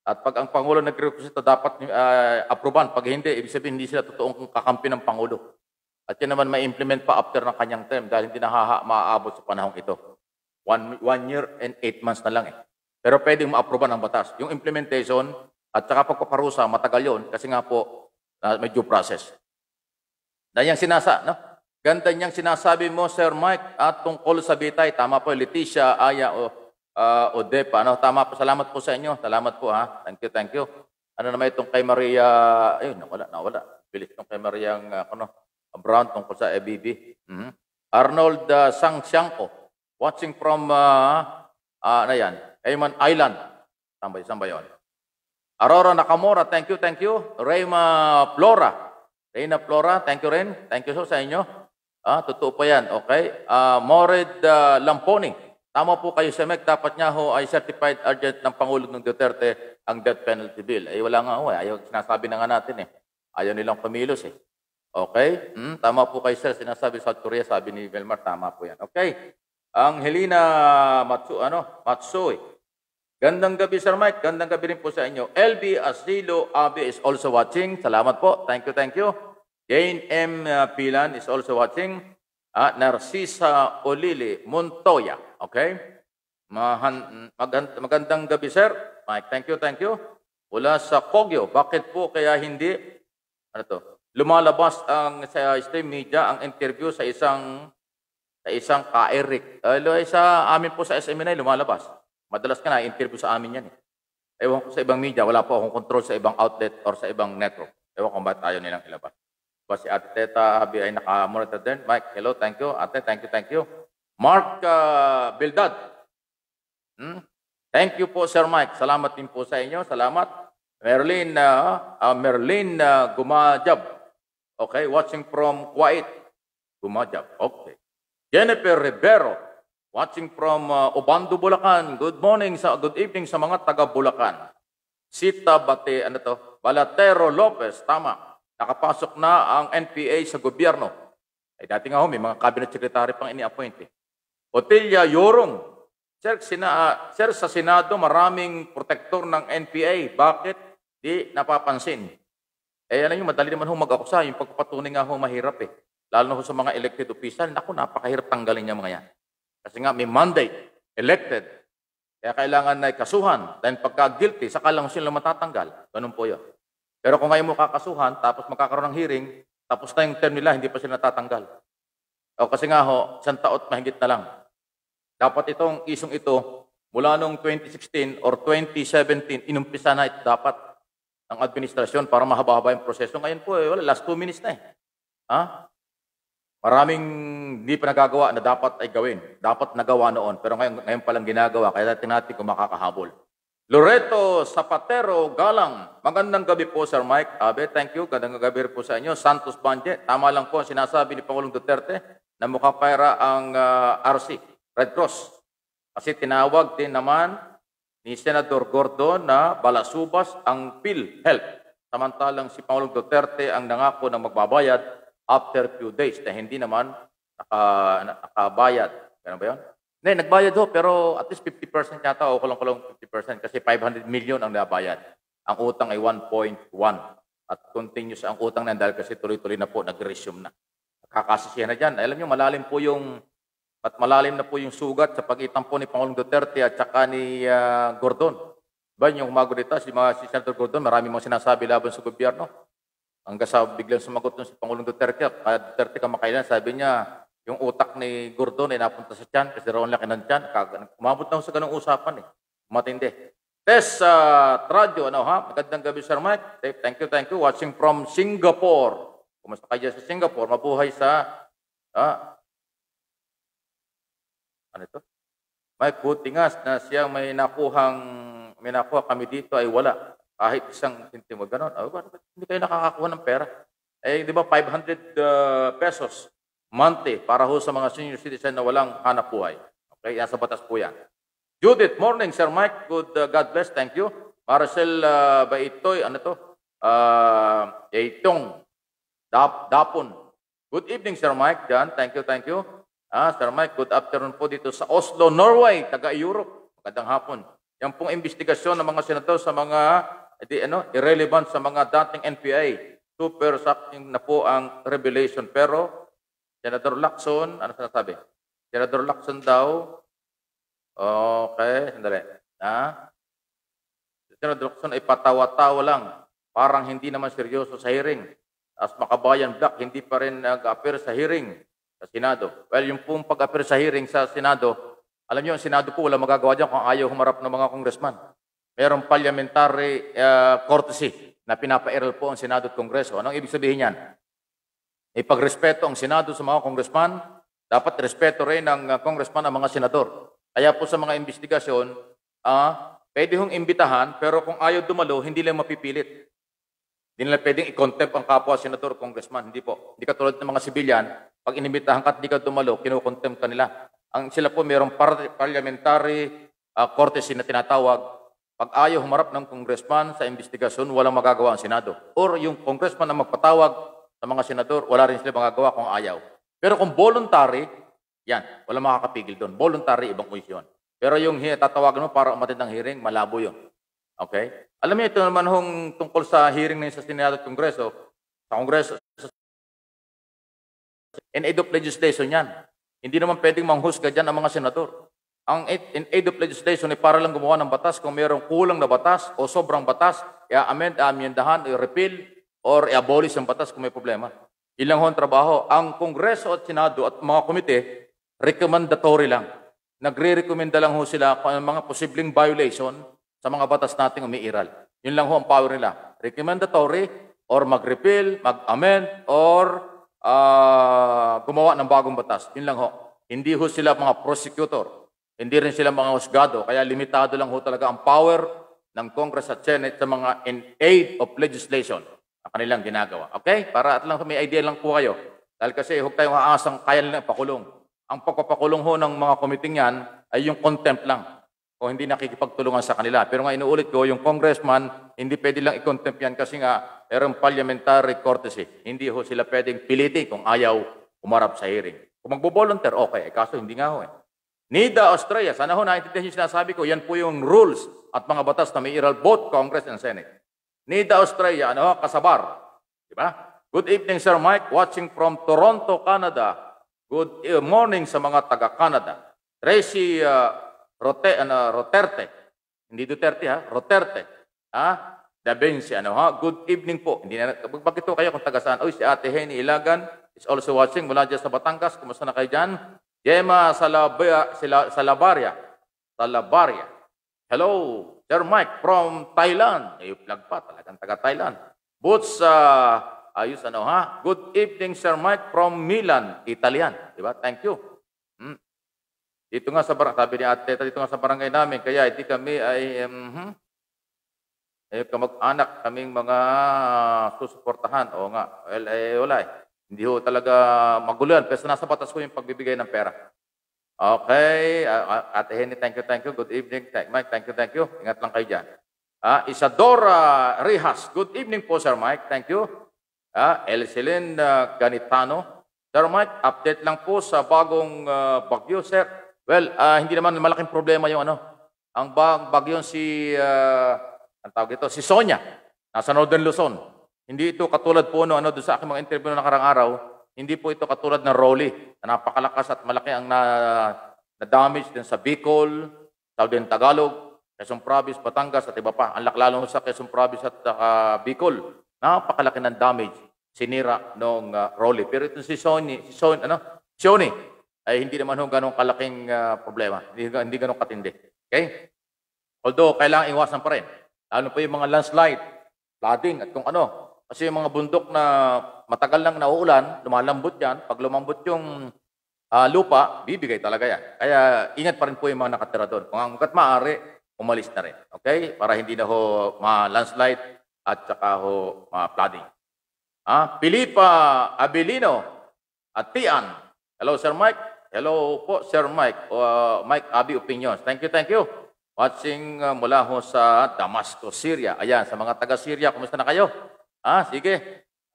At pag ang Pangulo nag-request ito, dapat uh, aproban. Pag hindi, ibig sabihin hindi sila totoong kakampi ng Pangulo. At yan naman ma-implement pa after ng kanyang term dahil hindi nahaha maaabot sa panahong ito. One, one year and eight months na lang eh. Pero pwedeng approve ng batas. Yung implementation at saka pagpaparusa, matagal yon kasi nga po uh, may due process. Dahil sinasa, no? Ganda niyang sinasabi mo, Sir Mike, at tungkol sa bitay. Tama po, Leticia, Aya, o, uh, ah, o Depa. Ano? Tama po, salamat po sa inyo. Salamat po, ha? Thank you, thank you. Ano naman itong kay Maria, ayun, nawala, nawala. Bilis itong kay Maria, uh, ano, Brown tungkol sa ABB. Mm-hmm. Arnold uh, Sangsiangko, watching from uh, uh, ah, na ano yan, Cayman Island. Sambay, ba, yun? Aurora Nakamura, thank you, thank you. Rayma Flora. Rayna Flora, thank you rin. Thank you so sa inyo. Ah, totoo pa yan, okay? Uh, Morid uh, Lamponi. Tama po kayo, Meg. Dapat niya ho ay certified agent ng Pangulo ng Duterte ang death penalty bill. Eh, wala nga ho. Eh. Ayaw, sinasabi na nga natin eh. Ayaw nilang kumilos eh. Okay? Hmm, tama po kayo, sir. Sinasabi sa Korea, sabi ni Velmar, tama po yan. Okay? ang Helena Matsu, ano, Matsoy. Gandang gabi, Sir Mike. Gandang gabi rin po sa inyo. LB Asilo Abe is also watching. Salamat po. Thank you, thank you. Jane M. Pilan is also watching. At ah, Narcisa Olili Montoya. Okay? Mahan, magand, magandang gabi, Sir. Mike, thank you, thank you. Mula sa Kogyo, bakit po kaya hindi ano to, lumalabas ang sa stream media ang interview sa isang na isang ka-Eric. Uh, sa amin po sa SMNI, lumalabas. Madalas ka na, interview sa amin yan. Eh. Ewan ko sa ibang media, wala po akong control sa ibang outlet or sa ibang network. Ewan ko ba tayo nilang ilabas. Ba si Ate Teta Abi ay nakamonitor din. Mike, hello, thank you. Ate, thank you, thank you. Mark uh, Bildad. Hmm? Thank you po, Sir Mike. Salamat din po sa inyo. Salamat. Merlin, uh, uh, Merlin uh, Gumajab. Okay, watching from Kuwait. Gumajab. Okay. Jennifer Rivero, watching from uh, Obando, Bulacan. Good morning, sa good evening sa mga taga Bulacan. Sita Bate, ano to? Balatero Lopez, tama. Nakapasok na ang NPA sa gobyerno. Ay dati nga ho, may mga cabinet secretary pang ini-appoint eh. Otilia Yorong, Sir, sina, uh, sir, sa Senado maraming protector ng NPA. Bakit di napapansin? Eh, alam nyo, madali naman ho mag-akusa. Yung pagpapatunay nga ho, mahirap eh lalo na sa mga elected official, naku, napakahirap tanggalin niya mga yan. Kasi nga may mandate, elected. Kaya kailangan na ikasuhan. Dahil pagka-guilty, saka lang sila matatanggal. Ganun po yun. Pero kung ngayon mo kakasuhan, tapos magkakaroon ng hearing, tapos na yung term nila, hindi pa sila natatanggal. O kasi nga ho, isang taot mahigit na lang. Dapat itong isong ito, mula noong 2016 or 2017, inumpisa na ito dapat ng administrasyon para mahaba-haba yung proseso. Ngayon po, eh, wala, last two minutes na eh. Ha? Maraming hindi pa nagagawa na dapat ay gawin. Dapat nagawa noon, pero ngayon, ngayon palang ginagawa. Kaya tingnan natin kung makakahabol. Loreto Zapatero Galang. Magandang gabi po, Sir Mike. Abe, thank you. Magandang gabi po sa inyo. Santos Banje, tama lang po ang sinasabi ni Pangulong Duterte na mukha para ang uh, ah, RC, Red Cross. Kasi tinawag din naman ni Senator Gordon na balasubas ang PhilHealth. Samantalang si Pangulong Duterte ang nangako na magbabayad after few days na hindi naman naka, nakabayad. Ganun ba yun? Hindi, nagbayad ho, pero at least 50% yata o kulang-kulang 50% kasi 500 million ang nabayad. Ang utang ay 1.1 at continuous ang utang na dahil kasi tuloy-tuloy na po, nag-resume na. Kakasisihan na dyan. Alam nyo, malalim po yung at malalim na po yung sugat sa pagitan po ni Pangulong Duterte at saka ni uh, Gordon. Ba, yung umago dito, si, mga, si Senator Gordon, marami mong sinasabi laban sa gobyerno. Ang kasabi, biglang sumagot nun si Pangulong Duterte. Kaya Duterte kamakailan, sabi niya, yung utak ni Gordon ay napunta sa tiyan kasi raw ang laki ng tiyan. Kumabot na sa ganung usapan eh. Matindi. Tess uh, Tradio, ano ha? Magandang gabi, Sir Mike. Thank you, thank you. Watching from Singapore. Kumusta kayo sa Singapore? Mabuhay sa... Ah, ano ito? May buti nga na siya may nakuhang, may nakuha kami dito ay wala kahit isang sentimo, ganun. Oh, bakit hindi kayo nakakakuha ng pera? Eh, di ba, 500 uh, ah, pesos monthly para ho sa mga senior citizen na walang hanap buhay. Okay, yan batas po yan. Judith, morning, Sir Mike. Good, uh, God bless. Thank you. Marcel uh, ah, Baitoy, ano to? Uh, Eitong Dap, Dapon. Good evening, Sir Mike. Yan, thank you, thank you. Ah, Sir Mike, good afternoon po dito sa Oslo, Norway, taga-Europe. Magandang hapon. Yan pong investigasyon ng mga senador sa mga di, ano, irrelevant sa mga dating NPA. Super sucking na po ang revelation. Pero, Senator Lacson, ano sinasabi? Senator Lacson daw, okay, sandali. Ha? Senator Lacson ay patawa-tawa lang. Parang hindi naman seryoso sa hearing. As makabayan black, hindi pa rin nag-appear sa hearing sa Senado. Well, yung pong pag-appear sa hearing sa Senado, alam niyo, ang Senado po wala magagawa dyan kung ayaw humarap ng mga congressman merong parliamentary uh, courtesy na pinapairal po ang Senado at Kongreso. Anong ibig sabihin niyan? pagrespeto ang Senado sa mga kongresman, dapat respeto rin ng uh, congressman ang mga senador. Kaya po sa mga investigasyon, uh, pwede hong imbitahan, pero kung ayaw dumalo, hindi lang mapipilit. Hindi nila pwedeng i-contempt ang kapwa senador congressman. Hindi po. Hindi katulad ng mga sibilyan, pag inimbitahan ka at hindi ka dumalo, kinukontempt ka nila. Ang sila po mayroong parliamentary uh, ah, courtesy na tinatawag pag ayaw humarap ng congressman sa investigasyon, walang magagawa ang Senado. Or yung congressman ang magpatawag sa mga senador, wala rin sila magagawa kung ayaw. Pero kung voluntary, yan, walang makakapigil doon. Voluntary, ibang kondisyon. Pero yung tatawagan mo para umatid ng hearing, malabo yun. Okay? Alam niyo, ito naman hong tungkol sa hearing ng sa Senado at Kongreso, sa Kongreso, sa NADOP legislation yan. Hindi naman pwedeng manghusga dyan ang mga senador. Ang in aid of legislation ay para lang gumawa ng batas kung mayroong kulang na batas o sobrang batas, i-amend, i-amendahan, i-repeal or i-abolish ang batas kung may problema. Ilang hon trabaho. Ang Kongreso at Senado at mga komite, recommendatory lang. Nagre-recommenda lang ho sila kung ang mga posibleng violation sa mga batas nating umiiral. Yun lang ho ang power nila. Recommendatory or mag-repeal, mag-amend, or uh, gumawa ng bagong batas. Yun lang ho. Hindi ho sila mga prosecutor. Hindi rin sila mga husgado, kaya limitado lang ho talaga ang power ng Congress at Senate sa mga in aid of legislation na kanilang ginagawa. Okay? Para at lang may idea lang po kayo. Dahil kasi huwag tayong aasang kaya nilang pakulong. Ang pagpapakulong ho ng mga committee niyan ay yung contempt lang o hindi nakikipagtulungan sa kanila. Pero nga inuulit ko, yung congressman, hindi pwede lang i-contempt yan kasi nga mayroong parliamentary courtesy. Hindi ho sila pwedeng piliti kung ayaw umarap sa hearing. Kung magbo-volunteer, okay. Eh, kaso hindi nga ho eh. NIDA Australia, sana ho naintindihan yung sinasabi ko, yan po yung rules at mga batas na may iral both Congress and Senate. NIDA Australia, ano ho, kasabar. Di ba? Good evening, Sir Mike, watching from Toronto, Canada. Good eh, morning sa mga taga-Canada. Tracy uh, Rote, ano, Roterte, hindi Duterte ha, Roterte. Ha? Da Vinci, ano ha? Good evening po. Hindi na, bakit kayo kung taga saan? Oy, si Ate Henny Ilagan is also watching mula dyan sa Batangas. Kumusta na kayo dyan? Gemma Salabia, Salabaria. Salabaria. Hello, Sir Mike from Thailand. Eh, plug pa, talagang taga-Thailand. Boots, uh, ayos ano ha? Good evening, Sir Mike from Milan, Italian. Diba? Thank you. Hmm. Dito nga sa barangay, sabi ni Atleta, dito nga sa barangay namin, kaya hindi kami ay, um, eh, kamag-anak kaming mga susuportahan. O nga, well, eh, wala eh. Hindi ho talaga magulo yan. Pero nasa batas ko yung pagbibigay ng pera. Okay. Ate Henny, thank you, thank you. Good evening. Thank, Mike, thank you, thank you. Ingat lang kayo dyan. Uh, Isadora Rihas. Good evening po, Sir Mike. Thank you. Uh, Elceline uh, Ganitano. Sir Mike, update lang po sa bagong uh, bagyo, Sir. Well, uh, hindi naman malaking problema yung ano. Ang bag bagyo si, uh, ang tawag ito, si Sonia. Nasa Northern Luzon. Hindi ito katulad po no, ano, doon sa aking mga interview na nakarang araw, hindi po ito katulad ng Rolly na napakalakas at malaki ang na, na damage din sa Bicol, Southern Tagalog, Quezon Province, Batangas at iba pa. Ang laklalo sa Quezon Province at uh, Bicol, napakalaki ng damage sinira nung uh, ah, Rolly. Pero ito si Sony, si Sony, ano? Sony ay hindi naman ho ganong kalaking uh, problema. Hindi, hindi ganong katindi. Okay? Although, kailangan iwasan pa rin. Lalo po yung mga landslide, flooding at kung ano, kasi yung mga bundok na matagal nang nauulan, lumalambot yan. Pag lumambot yung uh, lupa, bibigay talaga yan. Kaya ingat pa rin po yung mga nakatira doon. Kung hanggat maaari, umalis na rin. Okay? Para hindi na ho ma-landslide at saka ho ma-flooding. Ah, Pilipa Abelino at Tian. Hello, Sir Mike. Hello po, Sir Mike. Uh, Mike Abi Opinions. Thank you, thank you. Watching uh, mula ho sa Damascus, Syria. Ayan, sa mga taga-Syria, kumusta na kayo? Ah, sige.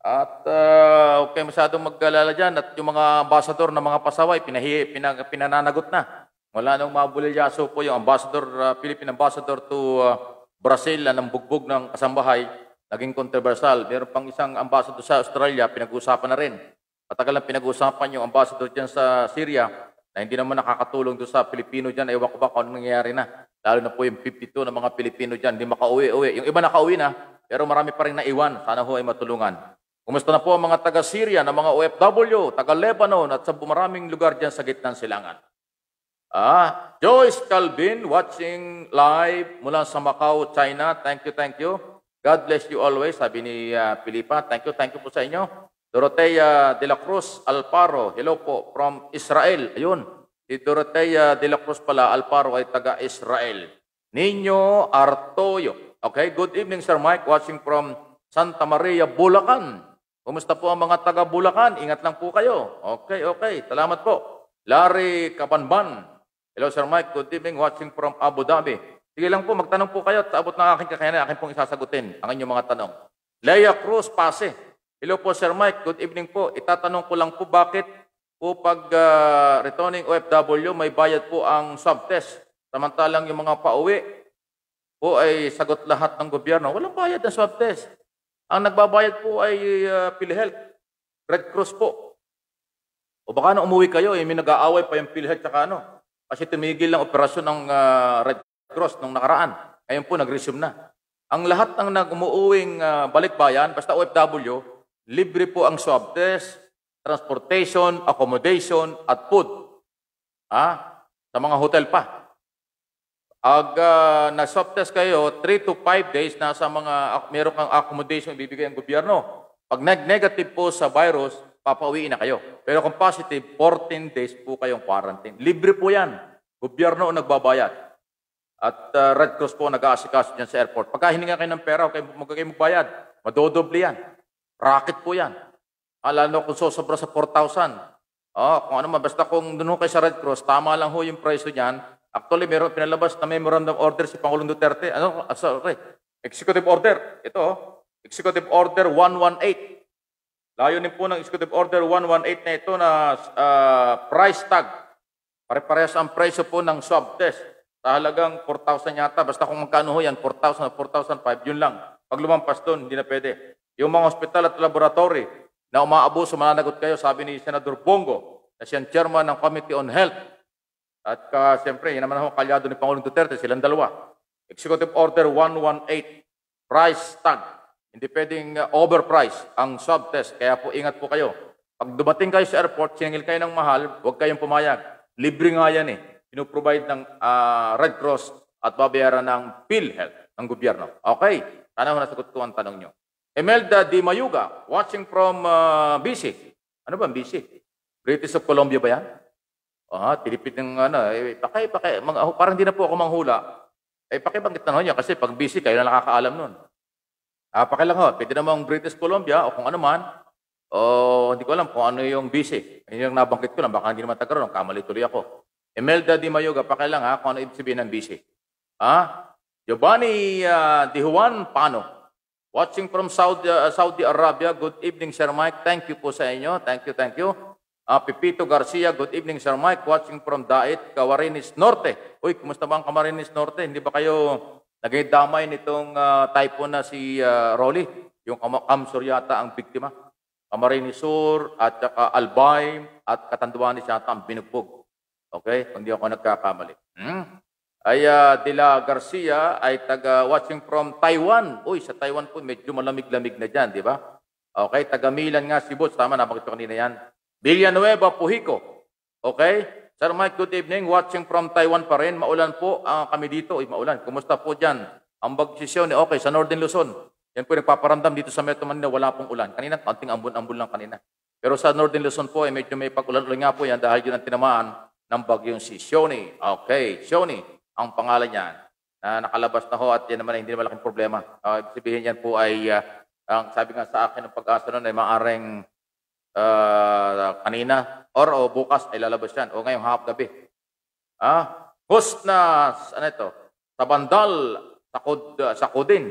At uh, huwag kayo masyadong mag dyan. At yung mga ambassador na mga pasaway, pinahi, pinag, pinananagot na. Wala nang mabulilyaso po yung ambassador, uh, Philippine ambassador to uh, Brazil na bugbog ng kasambahay, naging controversial. Meron pang isang ambassador sa Australia, pinag-uusapan na rin. Patagal lang pinag-uusapan yung ambassador dyan sa Syria na hindi naman nakakatulong doon sa Pilipino dyan. Ewan ko ba kung anong nangyayari na. Lalo na po yung 52 ng mga Pilipino dyan, hindi makauwi-uwi. Yung iba nakauwi na, pero marami pa rin naiwan. Sana ho ay matulungan. Kumusta na po ang mga taga-Syria, ng mga OFW, taga-Lebanon, at sa maraming lugar dyan sa gitnang silangan. Ah, Joyce Calvin watching live mula sa Macau, China. Thank you, thank you. God bless you always, sabi ni uh, Pilipa. Thank you, thank you po sa inyo. Dorotea De La Cruz Alparo, hello po, from Israel. Ayun, si Dorotea De La Cruz pala, Alparo ay taga-Israel. Nino Artoyo, Okay, good evening Sir Mike, watching from Santa Maria, Bulacan. Kumusta po ang mga taga Bulacan? Ingat lang po kayo. Okay, okay. Salamat po. Larry Kapanban. Hello Sir Mike, good evening, watching from Abu Dhabi. Sige lang po, magtanong po kayo at abot ng aking kakayanan, akin pong isasagutin ang inyong mga tanong. Leia Cruz Pase. Hello po Sir Mike, good evening po. Itatanong ko lang po bakit po pag uh, returning OFW may bayad po ang swab test. Samantalang yung mga pauwi po ay sagot lahat ng gobyerno. Walang bayad ng swab test. Ang nagbabayad po ay uh, PhilHealth, Red Cross po. O baka na umuwi kayo, eh, may nag-aaway pa yung PhilHealth tsaka ano. Kasi tumigil ang operasyon ng uh, Red Cross nung nakaraan. Ngayon po, nag-resume na. Ang lahat ng nag-umuuwing uh, balikbayan, basta OFW, libre po ang swab test, transportation, accommodation, at food. Ha? Sa mga hotel pa. Ag uh, na-swab test kayo, 3 to 5 days, nasa mga, meron kang accommodation bibigay ng gobyerno. Pag nag-negative po sa virus, papauwiin na kayo. Pero kung positive, 14 days po kayong quarantine. Libre po yan. Gobyerno ang nagbabayad. At uh, Red Cross po nag-aasikaso dyan sa airport. Pagka hininga kayo ng pera, kayo, huwag kayo magbayad. Madodoble yan. Racket po yan. Alala nyo kung sobra sa 4,000. Oh, ah, kung ano man, basta kung doon kayo sa Red Cross, tama lang ho yung presyo niyan, Actually, meron pinalabas na memorandum order si Pangulong Duterte. Ano? Ah, sorry. Executive order. Ito, oh. Executive Order 118. Layunin po ng Executive Order 118 na ito na uh, price tag. Pare-parehas ang presyo po ng swab test. Talagang 4,000 yata. Basta kung magkano ho yan, 4,000 4,005, yun lang. Pag lumampas doon, hindi na pwede. Yung mga ospital at laboratory na umaabuso, mananagot kayo, sabi ni Senador Bongo, na siyang chairman ng Committee on Health, at uh, siyempre, yan naman ho kalyado ni Pangulong Duterte, silang dalawa. Executive Order 118, price tag. Hindi pwedeng uh, overprice ang subtest, kaya po ingat po kayo. Pag dumating kayo sa airport, sinangil kayo ng mahal, huwag kayong pumayag. Libre nga yan eh. Pinoprovide ng uh, Red Cross at babayaran ng PhilHealth ng gobyerno. Okay, sana na nasagot ko ang tanong nyo. Emelda Di Mayuga, watching from uh, BC. Ano ba BC? British of Columbia ba yan? Ah, tilipid ng ano, eh, paki, paki, mag, ah, parang hindi na po ako manghula. Eh, pakibanggit na niya kasi pag busy kayo na nakakaalam nun. Ah, lang ho, pwede namang British Columbia o kung ano man. O hindi ko alam kung ano yung busy. Yun yung nabanggit ko lang, baka hindi naman tagaroon, kamali tuloy ako. Imelda Di Mayoga, lang ha, kung ano ibig sabihin ng busy. Ah, Giovanni uh, Di Juan Pano, Watching from Saudi, uh, Saudi Arabia, good evening Sir Mike. Thank you po sa inyo. Thank you, thank you. Uh, Pepito Garcia, good evening Sir Mike, watching from Dait, Camarines Norte. Uy, kumusta ba ang Camarines Norte? Hindi ba kayo naging damay nitong uh, typhoon na si uh, Rolly? Yung Amsur yata ang biktima. Camarines Sur at saka Albay at Katanduanes yata ang binugbog. Okay? Kung di ako nagkakamali. Hmm? Ay, uh, Dila Garcia ay taga watching from Taiwan. Uy, sa Taiwan po medyo malamig-lamig na dyan, di ba? Okay, taga Milan nga si Butch. Tama, nabanggit ko kanina yan. Villanueva, Puhico. Okay? Sir Mike, good evening. Watching from Taiwan pa rin. Maulan po uh, kami dito. Ay, maulan. Kumusta po dyan? Ang bagsisyon, eh, okay, sa Northern Luzon. Yan po nagpaparamdam dito sa Metro Manila, wala pong ulan. Kanina, konting ambon-ambon lang kanina. Pero sa Northern Luzon po, eh, medyo may pag ulan nga po yan dahil yun ang tinamaan ng bagyong si Shoni. Okay, Shoni, ang pangalan niyan. Na nakalabas na ho at yan naman ay hindi na malaking problema. Uh, sabihin yan po ay, uh, ang sabi nga sa akin ng pag-asa noon ay maaring uh, kanina or oh, bukas ay lalabas yan o oh, ngayong hap gabi. Ah, host na ano ito? Sa bandal, takod, uh, sakudin.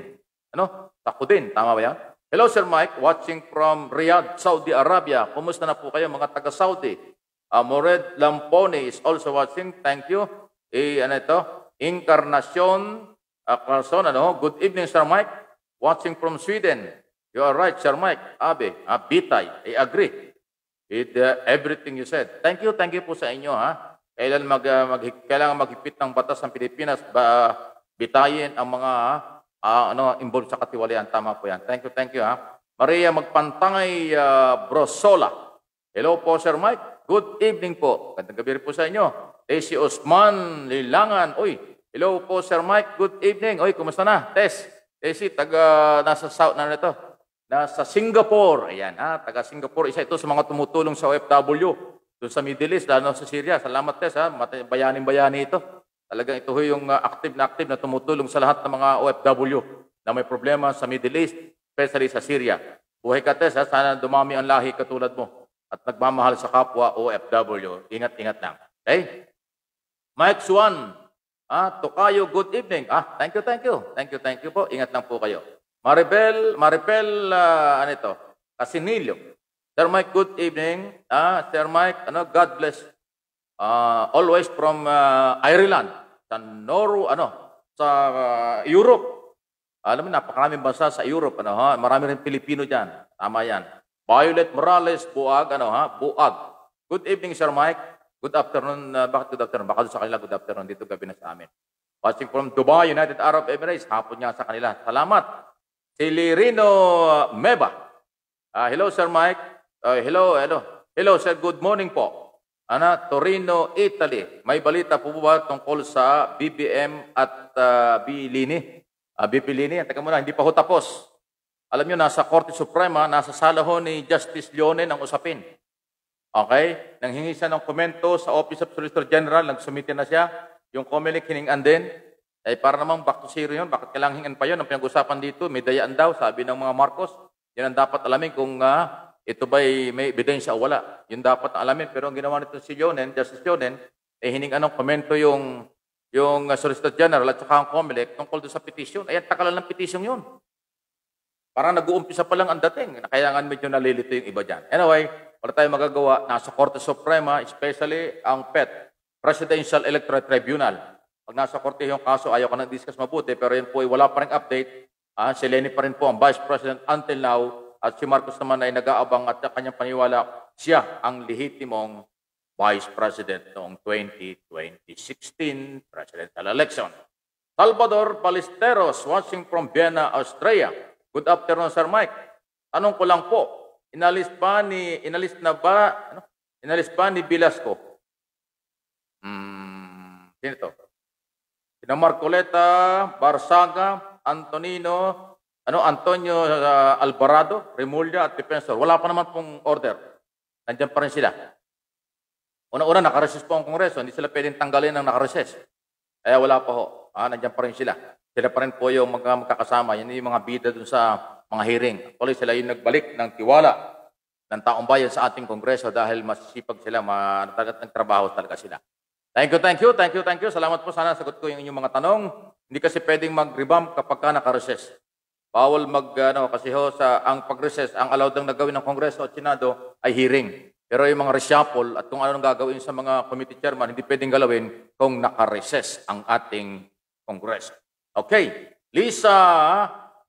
Ano? Sakudin, tama ba yan? Hello Sir Mike, watching from Riyadh, Saudi Arabia. Kumusta na po kayo mga taga-Saudi? Uh, Mored Lampone is also watching. Thank you. E, ano ito? Incarnation uh, ah, Carson, ano? Good evening Sir Mike, watching from Sweden. You are right, Sir Mike, Abe, Abitay. I agree with uh, everything you said. Thank you, thank you po sa inyo ha. Kailan mag, uh, mag kailangan maghigpit ng batas ng Pilipinas ba bitayin ang mga uh, ano involved sa katiwalian tama po 'yan. Thank you, thank you ha. Maria Magpantangay uh, Brosola. Hello po Sir Mike. Good evening po. Magandang gabi po sa inyo. Daisy Osman Lilangan. Uy, hello po Sir Mike. Good evening. Uy, kumusta na? Tess. Daisy, taga nasa south na nito na sa Singapore, ayan ha, taga Singapore, isa ito sa mga tumutulong sa OFW, doon sa Middle East, lalo sa Syria. Salamat Tess ha, bayanin-bayani ito. Talagang ito ho yung ah, active na active na tumutulong sa lahat ng mga OFW na may problema sa Middle East, especially sa Syria. Buhay ka Tess ha, sana dumami ang lahi katulad mo at nagmamahal sa kapwa OFW. Ingat-ingat lang. Okay? Mike Suan, ah, Tokayo, good evening. Ah, thank you, thank you. Thank you, thank you po. Ingat lang po kayo. Maribel, Maribel, uh, ano ito? Casinillo. Sir Mike, good evening. Uh, Sir Mike, ano, God bless. Uh, always from uh, Ireland, sa Noro, ano, sa uh, Europe. Alam mo, napakaraming bansa sa Europe, ano ha? Marami rin Pilipino diyan. Tama yan. Violet Morales, Buag, ano ha? Buag. Good evening, Sir Mike. Good afternoon. Uh, bakit good afternoon? Baka sa kanila good afternoon. Dito gabi na sa amin. Watching from Dubai, United Arab Emirates. Hapon niya sa kanila. Salamat. Ilirino Meba. Uh, hello, Sir Mike. Uh, hello, ano? Hello, Sir. Good morning po. Ana, Torino, Italy. May balita po ba tungkol sa BBM at uh, ah, Bilini? Uh, Bibilini, teka muna, hindi pa ho tapos. Alam nyo, nasa Korte Suprema, nasa sala ho ni Justice Leonen ang usapin. Okay? Nanghingi siya ng komento sa Office of Solicitor General, nagsumite na siya. Yung Comelec hiningan din. Eh, para namang back to zero yun. Bakit kailangan hingan pa yun? Ang pinag-usapan dito, may dayaan daw, sabi ng mga Marcos. Yan ang dapat alamin kung uh, ito ba'y may ebidensya o wala. Yun dapat alamin. Pero ang ginawa nito si Yonen, Justice Yonen, eh hiningan ng komento yung yung uh, Solicitor General at saka ang COMELEC tungkol doon sa petition. Ayan, eh, takalan ng petition yun. Parang nag-uumpisa pa lang ang dating. Kaya medyo nalilito yung iba dyan. Anyway, wala tayong magagawa. Nasa Korte Suprema, especially ang PET, Presidential Electoral Tribunal. Pag nasa korte yung kaso, ayaw ko nang discuss mabuti, pero yun po ay wala pa rin update. Ah, si Lenny pa rin po ang Vice President until now at si Marcos naman ay nag-aabang at kanyang paniwala siya ang lehitimong Vice President noong 20-2016 presidential election. Salvador Ballesteros, watching from Vienna, Austria. Good afternoon, Sir Mike. Anong ko lang po, inalis ba ni, inalis na ba, ano? inalis ba ni Bilasco? Hmm, sino to? Sina Marcoleta, Barsaga, Antonino, ano, Antonio uh, Alvarado, Remulla at Defensor. Wala pa naman pong order. Nandiyan pa rin sila. Una-una, nakaresist po ang Kongreso. Hindi sila pwedeng tanggalin ng nakaresist. Kaya wala pa ho. Ah, nandiyan pa rin sila. Sila pa rin po yung mga magkakasama. Yan yung mga bida dun sa mga hearing. Actually, sila yung nagbalik ng tiwala ng taong bayan sa ating Kongreso dahil masisipag sila, ma- nagtrabaho talaga sila. Thank you, thank you, thank you, thank you. Salamat po. Sana sagot ko yung inyong mga tanong. Hindi kasi pwedeng mag-revamp kapag ka naka-recess. Bawal mag, ano, kasi ho, sa, ang pag-recess, ang allowed ang nagawin ng Kongreso at Senado ay hearing. Pero yung mga reshuffle at kung anong gagawin sa mga committee chairman, hindi pwedeng galawin kung naka-recess ang ating Kongreso. Okay. Lisa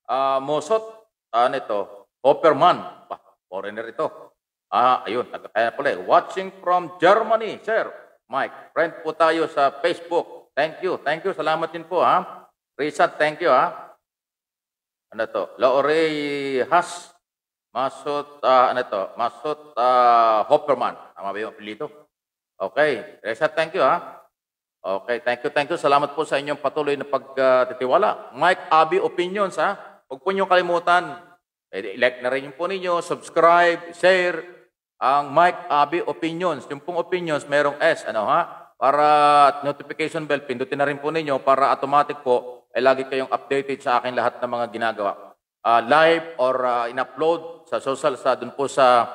uh, Mosot, ano ah, ito? Hopperman. Bah, foreigner ito. Ah, ayun. Kaya pala. Eh. Watching from Germany, sir. Mike. Friend po tayo sa Facebook. Thank you. Thank you. Salamat din po ha. Rizat, thank you ha. Ano to? Laurey Has. Masot, uh, ano to? Masot uh, Hopperman. Tama ba yung apelito? Okay. Rizat, thank you ha. Okay, thank you, thank you. Salamat po sa inyong patuloy na pagtitiwala. Uh, Mike Abi Opinions ha. Huwag po niyong kalimutan. Eh, like na rin po ninyo, subscribe, share, ang Mike Abi Opinions. Yung pong opinions, merong S, ano ha? Para notification bell, pindutin na rin po ninyo para automatic po ay eh, lagi kayong updated sa akin lahat ng mga ginagawa. Uh, live or uh, in-upload sa social, sa dun po sa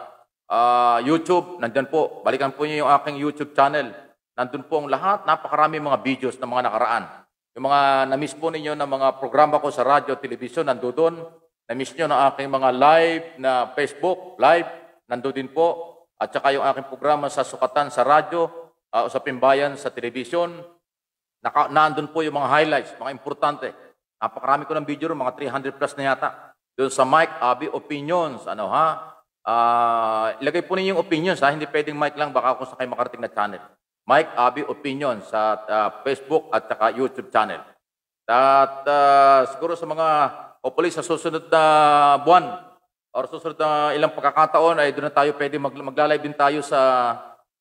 uh, YouTube, nandyan po. Balikan po niyo yung aking YouTube channel. Nandun po ang lahat, napakarami mga videos ng mga nakaraan. Yung mga na-miss po ninyo ng mga programa ko sa radyo, television, nandoon. Na-miss nyo ng aking mga live na Facebook, live, Nando din po at saka yung aking programa sa sukatan sa radyo, uh, sa pimbayan, sa television. Naka, nandun po yung mga highlights, mga importante. Napakarami ko ng video, mga 300 plus na yata. Doon sa Mike Abi Opinions, ano ha? Uh, ilagay po ninyo yung opinions ha, hindi pwedeng Mike lang, baka kung sa kayo makarating na channel. Mike Abi Opinions sa uh, ah, Facebook at saka YouTube channel. At uh, siguro sa mga, hopefully sa susunod na buwan, or susunod na ilang pagkakataon ay doon na tayo pwede mag, magla-live din tayo sa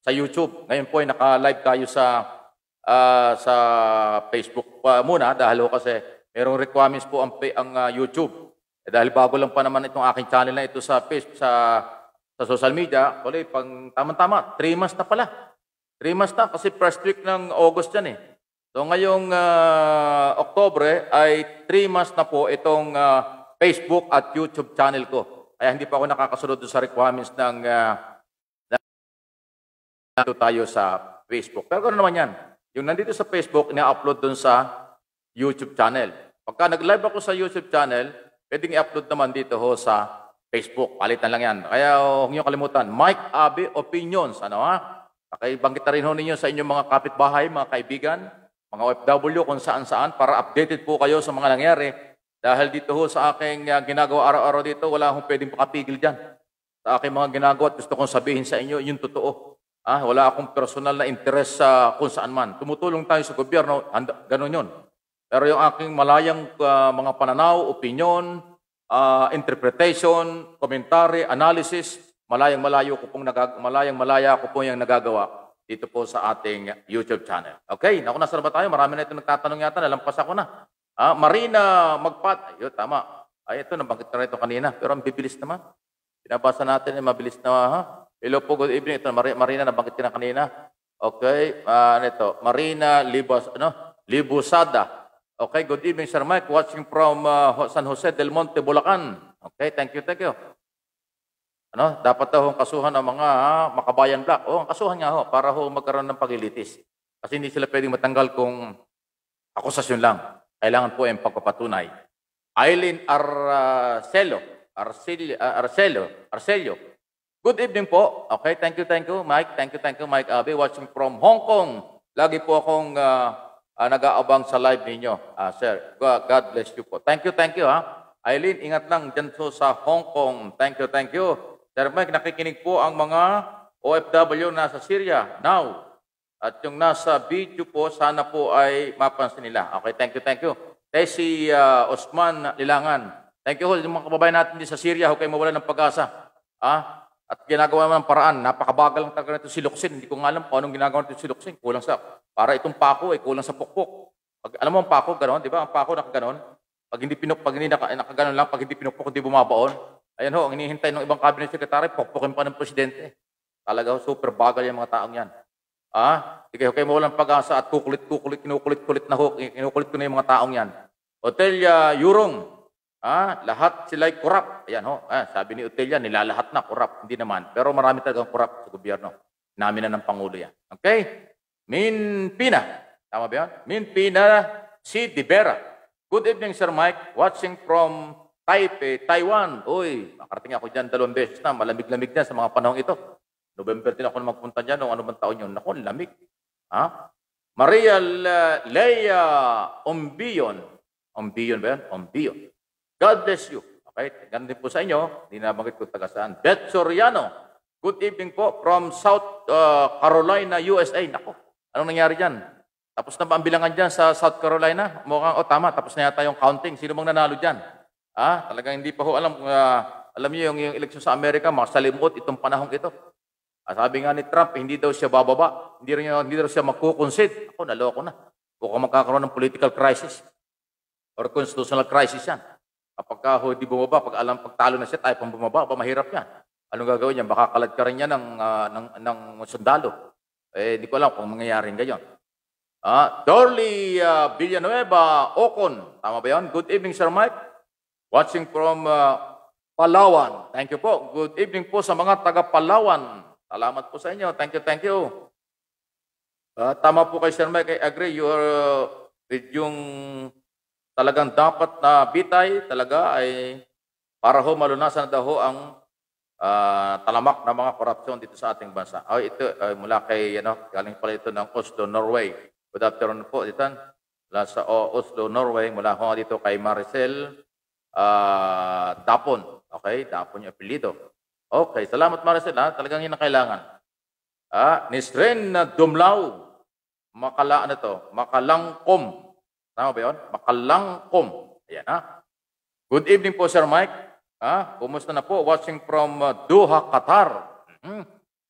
sa YouTube. Ngayon po ay naka-live tayo sa uh, sa Facebook pa muna dahil ho kasi merong requirements po ang ang uh, YouTube. Eh, dahil bago lang pa naman itong aking channel na ito sa Facebook sa sa social media, tuloy pang tama-tama, 3 months na pala. 3 months na kasi first week ng August 'yan eh. So ngayong uh, Oktobre ay 3 months na po itong uh, Facebook at YouTube channel ko. Kaya hindi pa ako nakakasunod sa requirements ng uh, tayo sa Facebook. Pero ano naman yan? Yung nandito sa Facebook, ina-upload dun sa YouTube channel. Pagka nag-live ako sa YouTube channel, pwedeng i-upload naman dito ho sa Facebook. Palitan lang yan. Kaya huwag niyo kalimutan, Mike Abe Opinions. Ano ha? Nakibanggit na rin ho ninyo sa inyong mga kapitbahay, mga kaibigan, mga OFW, kung saan-saan, para updated po kayo sa mga nangyari dahil dito ho sa aking uh, ginagawa araw-araw dito, wala akong pwedeng pakapigil dyan. Sa aking mga ginagawa, gusto kong sabihin sa inyo, yung totoo. Ah, wala akong personal na interes sa kung saan man. Tumutulong tayo sa gobyerno, and, ganun yun. Pero yung aking malayang uh, mga pananaw, opinion, uh, interpretation, commentary, analysis, malayang malayo ko pong nagag malayang malaya ko po yung nagagawa dito po sa ating YouTube channel. Okay, naku, na ba tayo? Marami na ito nagtatanong yata, nalampas ako na. Ah, Marina Magpat. Ayun, tama. Ay, ito, nabanggit ko na ito kanina. Pero ang bibilis naman. Pinabasa natin, mabilis na. Ha? Hello po, good evening. Ito, Marina, Marina nabanggit ko na kanina. Okay, ah, ano ito? Marina Libos, ano? Libusada. Okay, good evening, Sir Mike. Watching from uh, San Jose del Monte, Bulacan. Okay, thank you, thank you. Ano, dapat daw ang kasuhan ng mga ha, makabayan black. O, oh, kasuhan nga ho, para ho magkaroon ng pagilitis. Kasi hindi sila pwedeng matanggal kung akusasyon lang. Kailangan po ay pagpapatunay. Eileen Arcelo, ah, Arcelo, Arcelo, Good evening po. Okay, thank you, thank you, Mike. Thank you, thank you, Mike Abe. Watching from Hong Kong. Lagi po akong uh, uh, nag-aabang sa live ninyo, uh, sir. God bless you po. Thank you, thank you, ha. Eileen, ingat lang dyan po sa Hong Kong. Thank you, thank you. Sir Mike, nakikinig po ang mga OFW na sa Syria now. At yung nasa video po, sana po ay mapansin nila. Okay, thank you, thank you. Tesi uh, Osman Lilangan. Thank you, sa mga kababayan natin din sa Syria, huwag kayo mawala ng pag-asa. Ah? At ginagawa naman ng paraan, napakabagal lang taga nito si Luxin. Hindi ko nga alam kung anong ginagawa nito si Luxin. Kulang sa, para itong pako ay eh, kulang sa pukpok. Pag, alam mo ang pako, ganon, di ba? Ang pako nakaganon. Pag hindi pinok, pag hindi nakaganon lang, pag hindi pinukpok, hindi bumabaon. Ayan ho, ang hinihintay ng ibang cabinet secretary, pukpukin pa ng presidente. Talaga ho, super bagal yung mga taong yan. Ah, ikay okay mo lang pag-asa at kukulit-kukulit, kinukulit-kulit na ho, kinukulit ko na yung mga taong yan. Otelia Yurong, Ah, lahat sila'y corrupt. Ayan ho. Ah, sabi ni Otelia, nilalahat na corrupt. Hindi naman. Pero marami talagang corrupt sa gobyerno. Namin na ng Pangulo yan. Okay? Minpina. Tama ba yan? Minpina si Dibera. Good evening, Sir Mike. Watching from Taipei, Taiwan. Uy, makarating ako dyan dalawang beses na. Malamig-lamig na sa mga panahon ito. November din ako na magpunta dyan, noong ano bang taon yun. Naku, lamig. Ha? Maria Leia Ombion. Ombion ba yan? Ombion. God bless you. Okay, ganun din po sa inyo. Hindi nabanggit ko taga saan. Beth Soriano. Good evening po from South uh, Carolina, USA. Naku, anong nangyari dyan? Tapos na ba ang bilangan dyan sa South Carolina? Mukhang, oh tama, tapos na yata yung counting. Sino bang nanalo dyan? Ah, talagang hindi pa ho alam. Uh, alam niyo yung, yung eleksyon sa Amerika, mga salimot itong panahong ito. At ah, sabi nga ni Trump, hindi daw siya bababa. Hindi, rin, hindi daw siya magkukonsid. Ako, naloko na. Baka magkakaroon ng political crisis or constitutional crisis yan. Kapag ah, ka, ho, bumaba, pag alam, pagtalo na siya, tayo pang bumaba, ba, mahirap yan. Anong gagawin niya? Baka kalad ka rin niya ng, uh, ng, ng sundalo. Eh, di ko alam kung mangyayari ngayon. Ah, Dorley uh, Villanueva Ocon. Tama ba yun? Good evening, Sir Mike. Watching from uh, Palawan. Thank you po. Good evening po sa mga taga Palawan. Salamat po sa inyo. Thank you, thank you. Uh, tama po kay Sir Mike. I agree. You are, uh, with yung talagang dapat na bitay talaga ay para ho malunasan na ho ang uh, talamak ng mga korupsyon dito sa ating bansa. Oh, ito uh, mula kay, ano, you know, galing pala ito ng Oslo, Norway. Good afternoon po, Ditan. Mula sa oh, Oslo, Norway, mula ho dito kay Maricel uh, Dapon. Okay, Dapon yung apelido. Okay, salamat Maricel. Ha? Talagang yun ang kailangan. Ah, nisren na dumlaw. Makala, ano to? Makalangkom. Tama ba yun? Makalangkom. Ayan ha. Good evening po, Sir Mike. Ah, kumusta na po? Watching from uh, Doha, Qatar. Mm-hmm.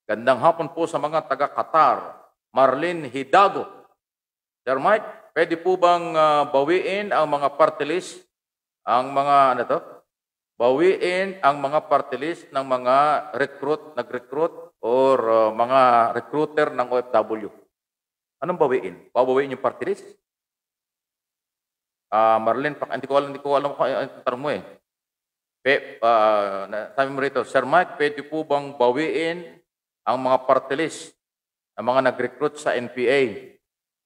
Gandang hapon po sa mga taga-Qatar. Marlene Hidago. Sir Mike, pwede po bang uh, bawiin ang mga party list? Ang mga, ano to? Bawiin ang mga party list ng mga recruit, nag-recruit or uh, mga recruiter ng OFW. Anong bawiin? Babawiin yung party list? Uh, Marlene, hindi ko alam, hindi ko alam kung ano term mo eh. Pe, uh, sabi mo rito, Sir Mike, pwede po bang bawiin ang mga party list ng mga nag-recruit sa NPA?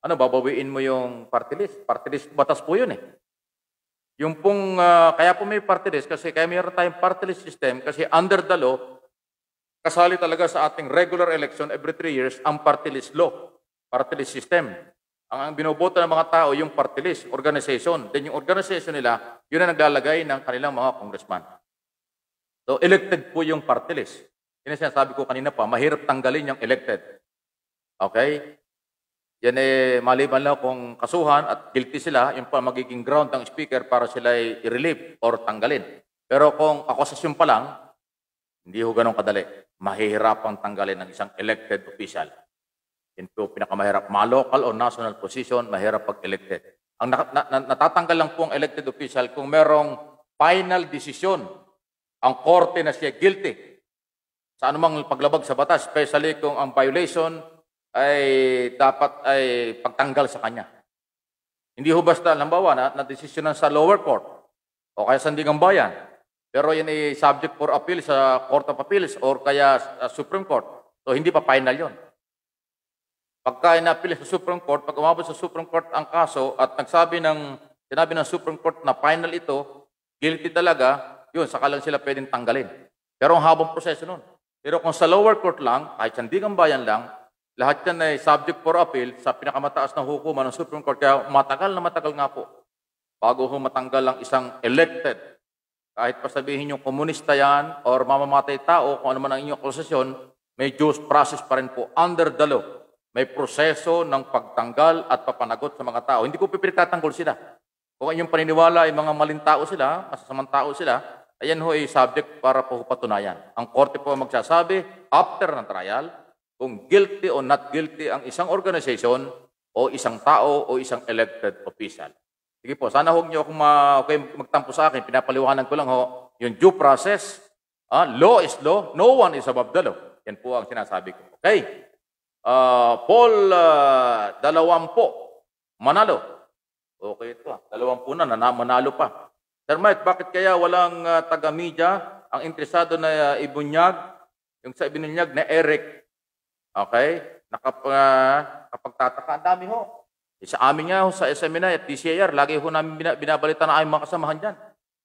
Ano, babawiin mo yung party list? Party list, batas po yun eh. Yung pong, uh, kaya po may party list kasi kaya mayroon tayong party list system kasi under the law, kasali talaga sa ating regular election every three years ang party list law, party list system. Ang, ang binoboto ng mga tao yung party list, organization. Then yung organization nila, yun ang naglalagay ng kanilang mga congressman. So elected po yung party list. Yun ang ko kanina pa, mahirap tanggalin yung elected. Okay? Yan eh, maliban lang kung kasuhan at guilty sila, yung pa magiging ground ng speaker para sila ay i-relieve or tanggalin. Pero kung akusasyon pa lang, hindi ho ganun kadali. Mahihirapang tanggalin ng isang elected official. Yun po pinakamahirap. Mga local or national position, mahirap pag-elected. Ang na, na, natatanggal lang po ang elected official kung merong final decision ang korte na siya guilty sa anumang paglabag sa batas, especially kung ang violation ay dapat ay pagtanggal sa kanya. Hindi ho basta, lambawa, na, na desisyonan sa lower court o kaya sa sandigang bayan, pero yan ay subject for appeal sa Court of Appeals or kaya sa Supreme Court. So hindi pa final yon. Pagka inapil sa Supreme Court, pag umabot sa Supreme Court ang kaso at nagsabi ng, sinabi ng Supreme Court na final ito, guilty talaga, yun, saka lang sila pwedeng tanggalin. Pero ang habang proseso nun. Pero kung sa lower court lang, kahit sandigang bayan lang, lahat yan ay subject for appeal sa pinakamataas na hukuman ng Supreme Court. Kaya matagal na matagal nga po bago ho matanggal ang isang elected. Kahit pa sabihin yung komunista yan or mamamatay tao, kung ano man ang inyong akusasyon, may due process pa rin po under the law. May proseso ng pagtanggal at papanagot sa mga tao. Hindi ko pipilitatanggol sila. Kung inyong paniniwala ay mga malintao sila, masasamang tao sila, ayan ho ay subject para po patunayan. Ang korte po magsasabi after ng trial, kung guilty o not guilty ang isang organization o isang tao o isang elected official. Sige po, sana huwag niyo akong ma- okay, magtampo sa akin. Pinapaliwanan ko lang ho, yung due process, ah, law is law, no one is above the law. Yan po ang sinasabi ko. Okay. Uh, Paul, uh, ah, dalawampo, manalo. Okay ito ah, dalawampo na, manalo pa. Sir Mike, bakit kaya walang uh, taga-media ang interesado na uh, ibunyag, yung sa ibinunyag na Eric Okay? Nakap, uh, ah, kapagtataka, ang dami ho. E sa amin nga ho, sa seminar at DCIR, lagi ho namin binabalita na ay mga kasamahan dyan.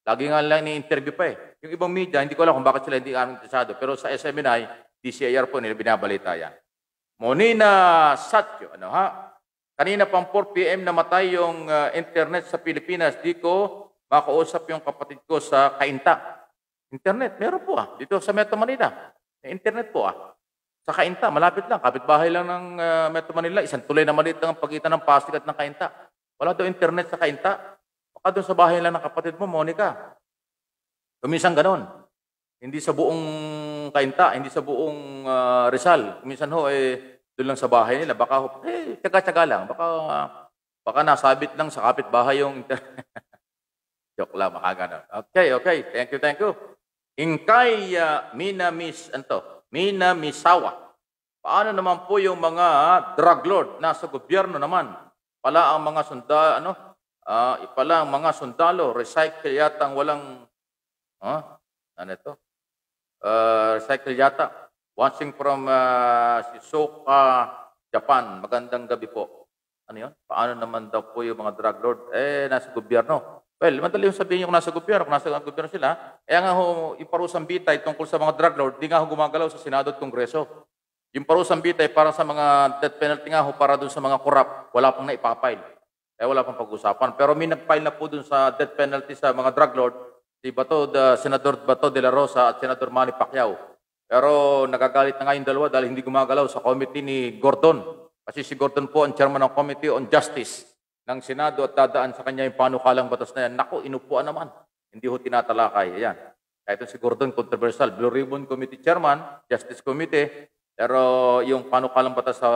Lagi nga lang ni-interview pa eh. Yung ibang media, hindi ko alam kung bakit sila hindi kami interesado. Pero sa SMNI, e DCIR po nila binabalita yan. Monina Satyo, ano ha? Kanina pang 4 p.m. namatay yung uh, internet sa Pilipinas. Di ko makausap yung kapatid ko sa Kainta. Internet, meron po ah. Dito sa Metro Manila. Internet po ah. Sa Kainta, malapit lang, kapitbahay lang ng uh, Metro Manila, isang tulay na maliit lang ang pagitan ng Pasig at ng Kainta. Wala daw internet sa Kainta. Baka doon sa bahay lang ng kapatid mo, Monica. Kumisang ganon. Hindi sa buong Kainta, hindi sa buong uh, Rizal. Kuminsan ho, eh, doon lang sa bahay nila. Baka, eh, tsaga-tsaga lang. Baka, uh, baka nasabit lang sa kapitbahay yung internet. Joke lang, baka ganon. Okay, okay. Thank you, thank you. Inkay uh, ah, Minamis, anto, Minamisawa. Paano naman po yung mga drug lord nasa gobyerno naman? Pala ang mga sundalo, ano, uh, pala ang mga sundalo, recycle yata ang walang, huh? ano ito? Uh, recycle yata. Watching from uh, ah, Shizuoka, Japan. Magandang gabi po. Ano yun? Paano naman daw po yung mga drug lord? Eh, nasa gobyerno. Well, madali yung sabihin yung nasa gobyerno, kung nasa gobyerno sila, kaya eh, nga ho, yung parusang bitay tungkol sa mga drug lord, di nga ho gumagalaw sa Senado at Kongreso. Yung parusang bitay para sa mga death penalty nga ho, para doon sa mga corrupt, wala pang naipapile. Kaya eh, wala pang pag-usapan. Pero may nagpile na po doon sa death penalty sa mga drug lord, si Bato, the Senador Bato de la Rosa at Senator Manny Pacquiao. Pero nagagalit na nga yung dalawa dahil hindi gumagalaw sa committee ni Gordon. Kasi si Gordon po ang chairman ng Committee on Justice ng Senado at dadaan sa kanya yung panukalang batas na yan, nako, inupuan naman. Hindi ho tinatalakay. Ayan. Kahit si Gordon, controversial. Blue Ribbon Committee Chairman, Justice Committee, pero yung panukalang batas sa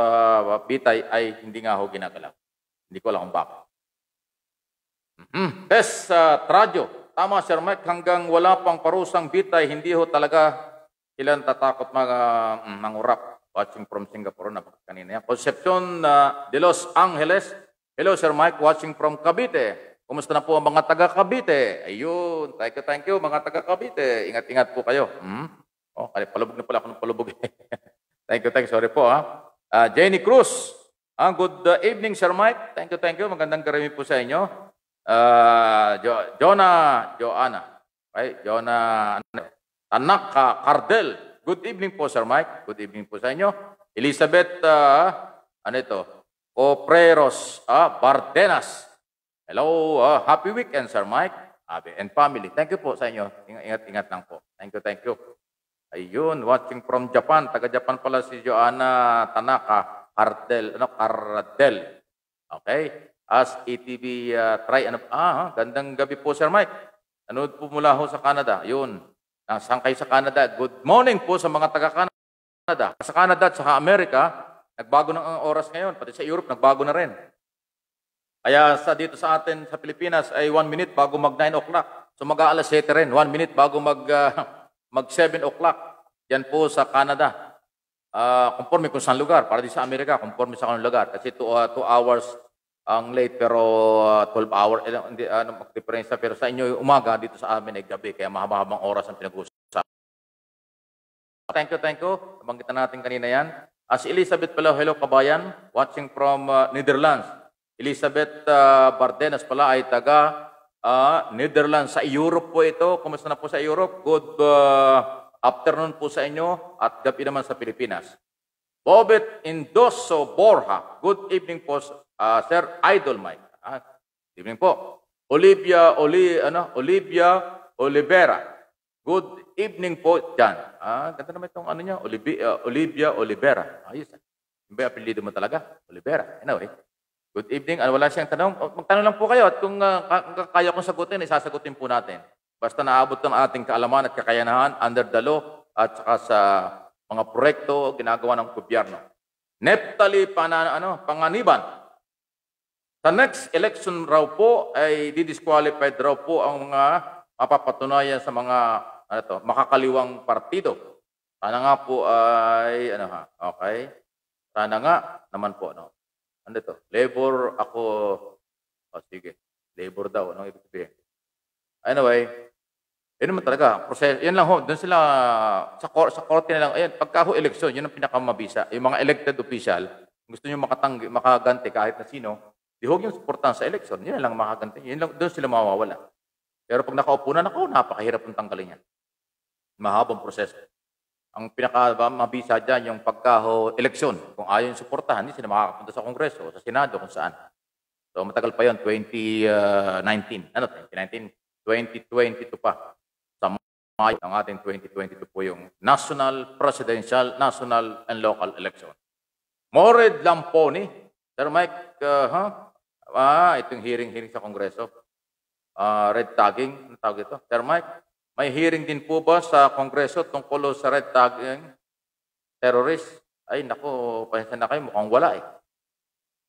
uh, bitay ay hindi nga ho ginagalaw. Hindi ko alam kung bakit. Mm-hmm. Tess uh, Tradyo, tama Sir Mike, hanggang wala pang parusang bitay, hindi ho talaga ilan tatakot mga uh, mm, mangurap watching from Singapore na kanina yan. Concepcion uh, de Los Angeles, Hello, Sir Mike, watching from Cavite. Kumusta na po ang mga taga Cavite? Ayun, thank you, thank you, mga taga Cavite. Ingat-ingat po kayo. Hmm? Oh, palubog na pala ako ng palubog. thank you, thank you. Sorry po, ha? Uh, ah, Jenny Cruz. Ah, good ah, evening, Sir Mike. Thank you, thank you. Magandang karami po sa inyo. Uh, jo- Jonah, Joanna. Okay, Jonah ano? Anak uh, Cardel. Good evening po, Sir Mike. Good evening po sa inyo. Elizabeth, uh, ano ito? Obreros uh, Bardenas. Hello, uh, happy weekend, Sir Mike. Abi and family. Thank you po sa inyo. Ingat-ingat lang po. Thank you, thank you. Ayun, watching from Japan. Taga-Japan pala si Joanna Tanaka Cardel. Ano, Cardel. Okay. As ATV uh, ah, try. Ano, ah, gandang gabi po, Sir Mike. Nanood po mula ho sa Canada. Ayun. Nasaan kayo sa Canada? Good morning po sa mga taga-Canada. Sa Canada at sa Amerika, Nagbago na ang oras ngayon, pati sa Europe, nagbago na rin. Kaya sa dito sa atin sa Pilipinas ay 1 minute bago mag 9 o'clock. So mag-aalas 7 rin, 1 minute bago mag, uh, mag 7 o'clock. Yan po sa Canada. Uh, conforme kung saan lugar, para di sa Amerika, conforme sa kanong lugar. Kasi 2 uh, ah, hours ang late pero uh, 12 hours. eh, hindi, ano, mag magdiferensya. Pero sa inyo umaga, dito sa amin ay gabi. Kaya mahaba-habang oras ang pinag-uusapan. Thank you, thank you. Nabanggitan natin kanina yan. As Elizabeth pala, hello kabayan, watching from uh, Netherlands. Elizabeth uh, Bardenas pala ay taga uh, Netherlands. Sa Europe po ito. Kumusta na po sa Europe? Good uh, afternoon po sa inyo at gabi naman sa Pilipinas. Bobet Indoso Borja. Good evening po, uh, Sir Idol Mike. Ah, evening po. Olivia, Oli, ano, Olivia Olivera. Good evening po dyan. Ah, ganda naman itong ano niya, Olivia, uh, Olivia Olivera. Ayos. Ah, Yung ba apelido mo talaga? Olivera. Anyway. Good evening. Ano, wala siyang tanong. Oh, magtanong lang po kayo at kung uh, kaya kong sagutin, isasagutin po natin. Basta naabot ang ating kaalaman at kakayanahan under the law at saka sa mga proyekto ginagawa ng gobyerno. Neptali pana, ano, Panganiban. Sa next election raw po ay didisqualified raw po ang mga mapapatunayan sa mga ano to, makakaliwang partido. Sana nga po ay, ano ha, okay? Sana nga naman po, no? Ano to? Labor ako, oh, sige, labor daw, ano ibig sabihin? Anyway, yun naman talaga, process, yun lang ho, doon sila, sa, kor, sa korte na lang, ayun, pagka ho eleksyon, yun ang pinakamabisa. Yung mga elected official, gusto nyo makatanggi, makaganti kahit na sino, di huwag yung suportahan sa eleksyon, yun lang makaganti, yun lang, doon sila mawawala. Pero pag nakaupo na, nako, napakahirap ng tanggalin yan mahabang proseso. Ang pinakamabisa dyan yung pagkaho eleksyon. Kung ayaw yung suportahan, hindi sila makakapunta sa Kongreso o sa Senado kung saan. So matagal pa yon 2019. Uh, ano, 2019? 2022 pa. Sa Mayo ng ating 2022 po yung national, presidential, national, and local election. Mored Lamponi, Sir Mike, uh, huh? ah, itong hearing-hearing sa Kongreso. Uh, red tagging, ano tawag ito? Sir Mike, may hearing din po ba sa Kongreso tungkol sa red tagging terrorist? Ay nako, pansin na kayo, mukhang wala eh.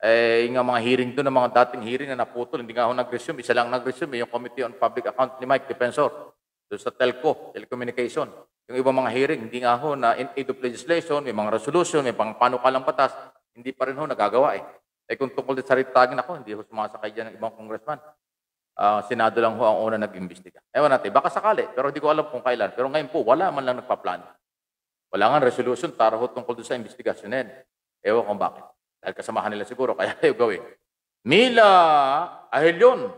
Eh, yung mga hearing doon, mga dating hearing na naputol, hindi nga ako nag-resume. Isa lang nag-resume, yung Committee on Public Account ni Mike Defensor. Doon sa telco, telecommunication. Yung ibang mga hearing, hindi nga ho na in aid of legislation, may mga resolution, may pang panukalang batas, hindi pa rin ho nagagawa eh. Eh kung tungkol din sa red tagging ako, hindi ho sumasakay dyan ng ibang congressman uh, Senado lang ho ang una nag-imbestiga. Ewan natin, baka sakali, pero hindi ko alam kung kailan. Pero ngayon po, wala man lang nagpaplano. Wala nga resolution para ho tungkol doon sa investigasyon na yan. Ewan kung bakit. Dahil kasamahan nila siguro, kaya tayo gawin. Mila Ahelion.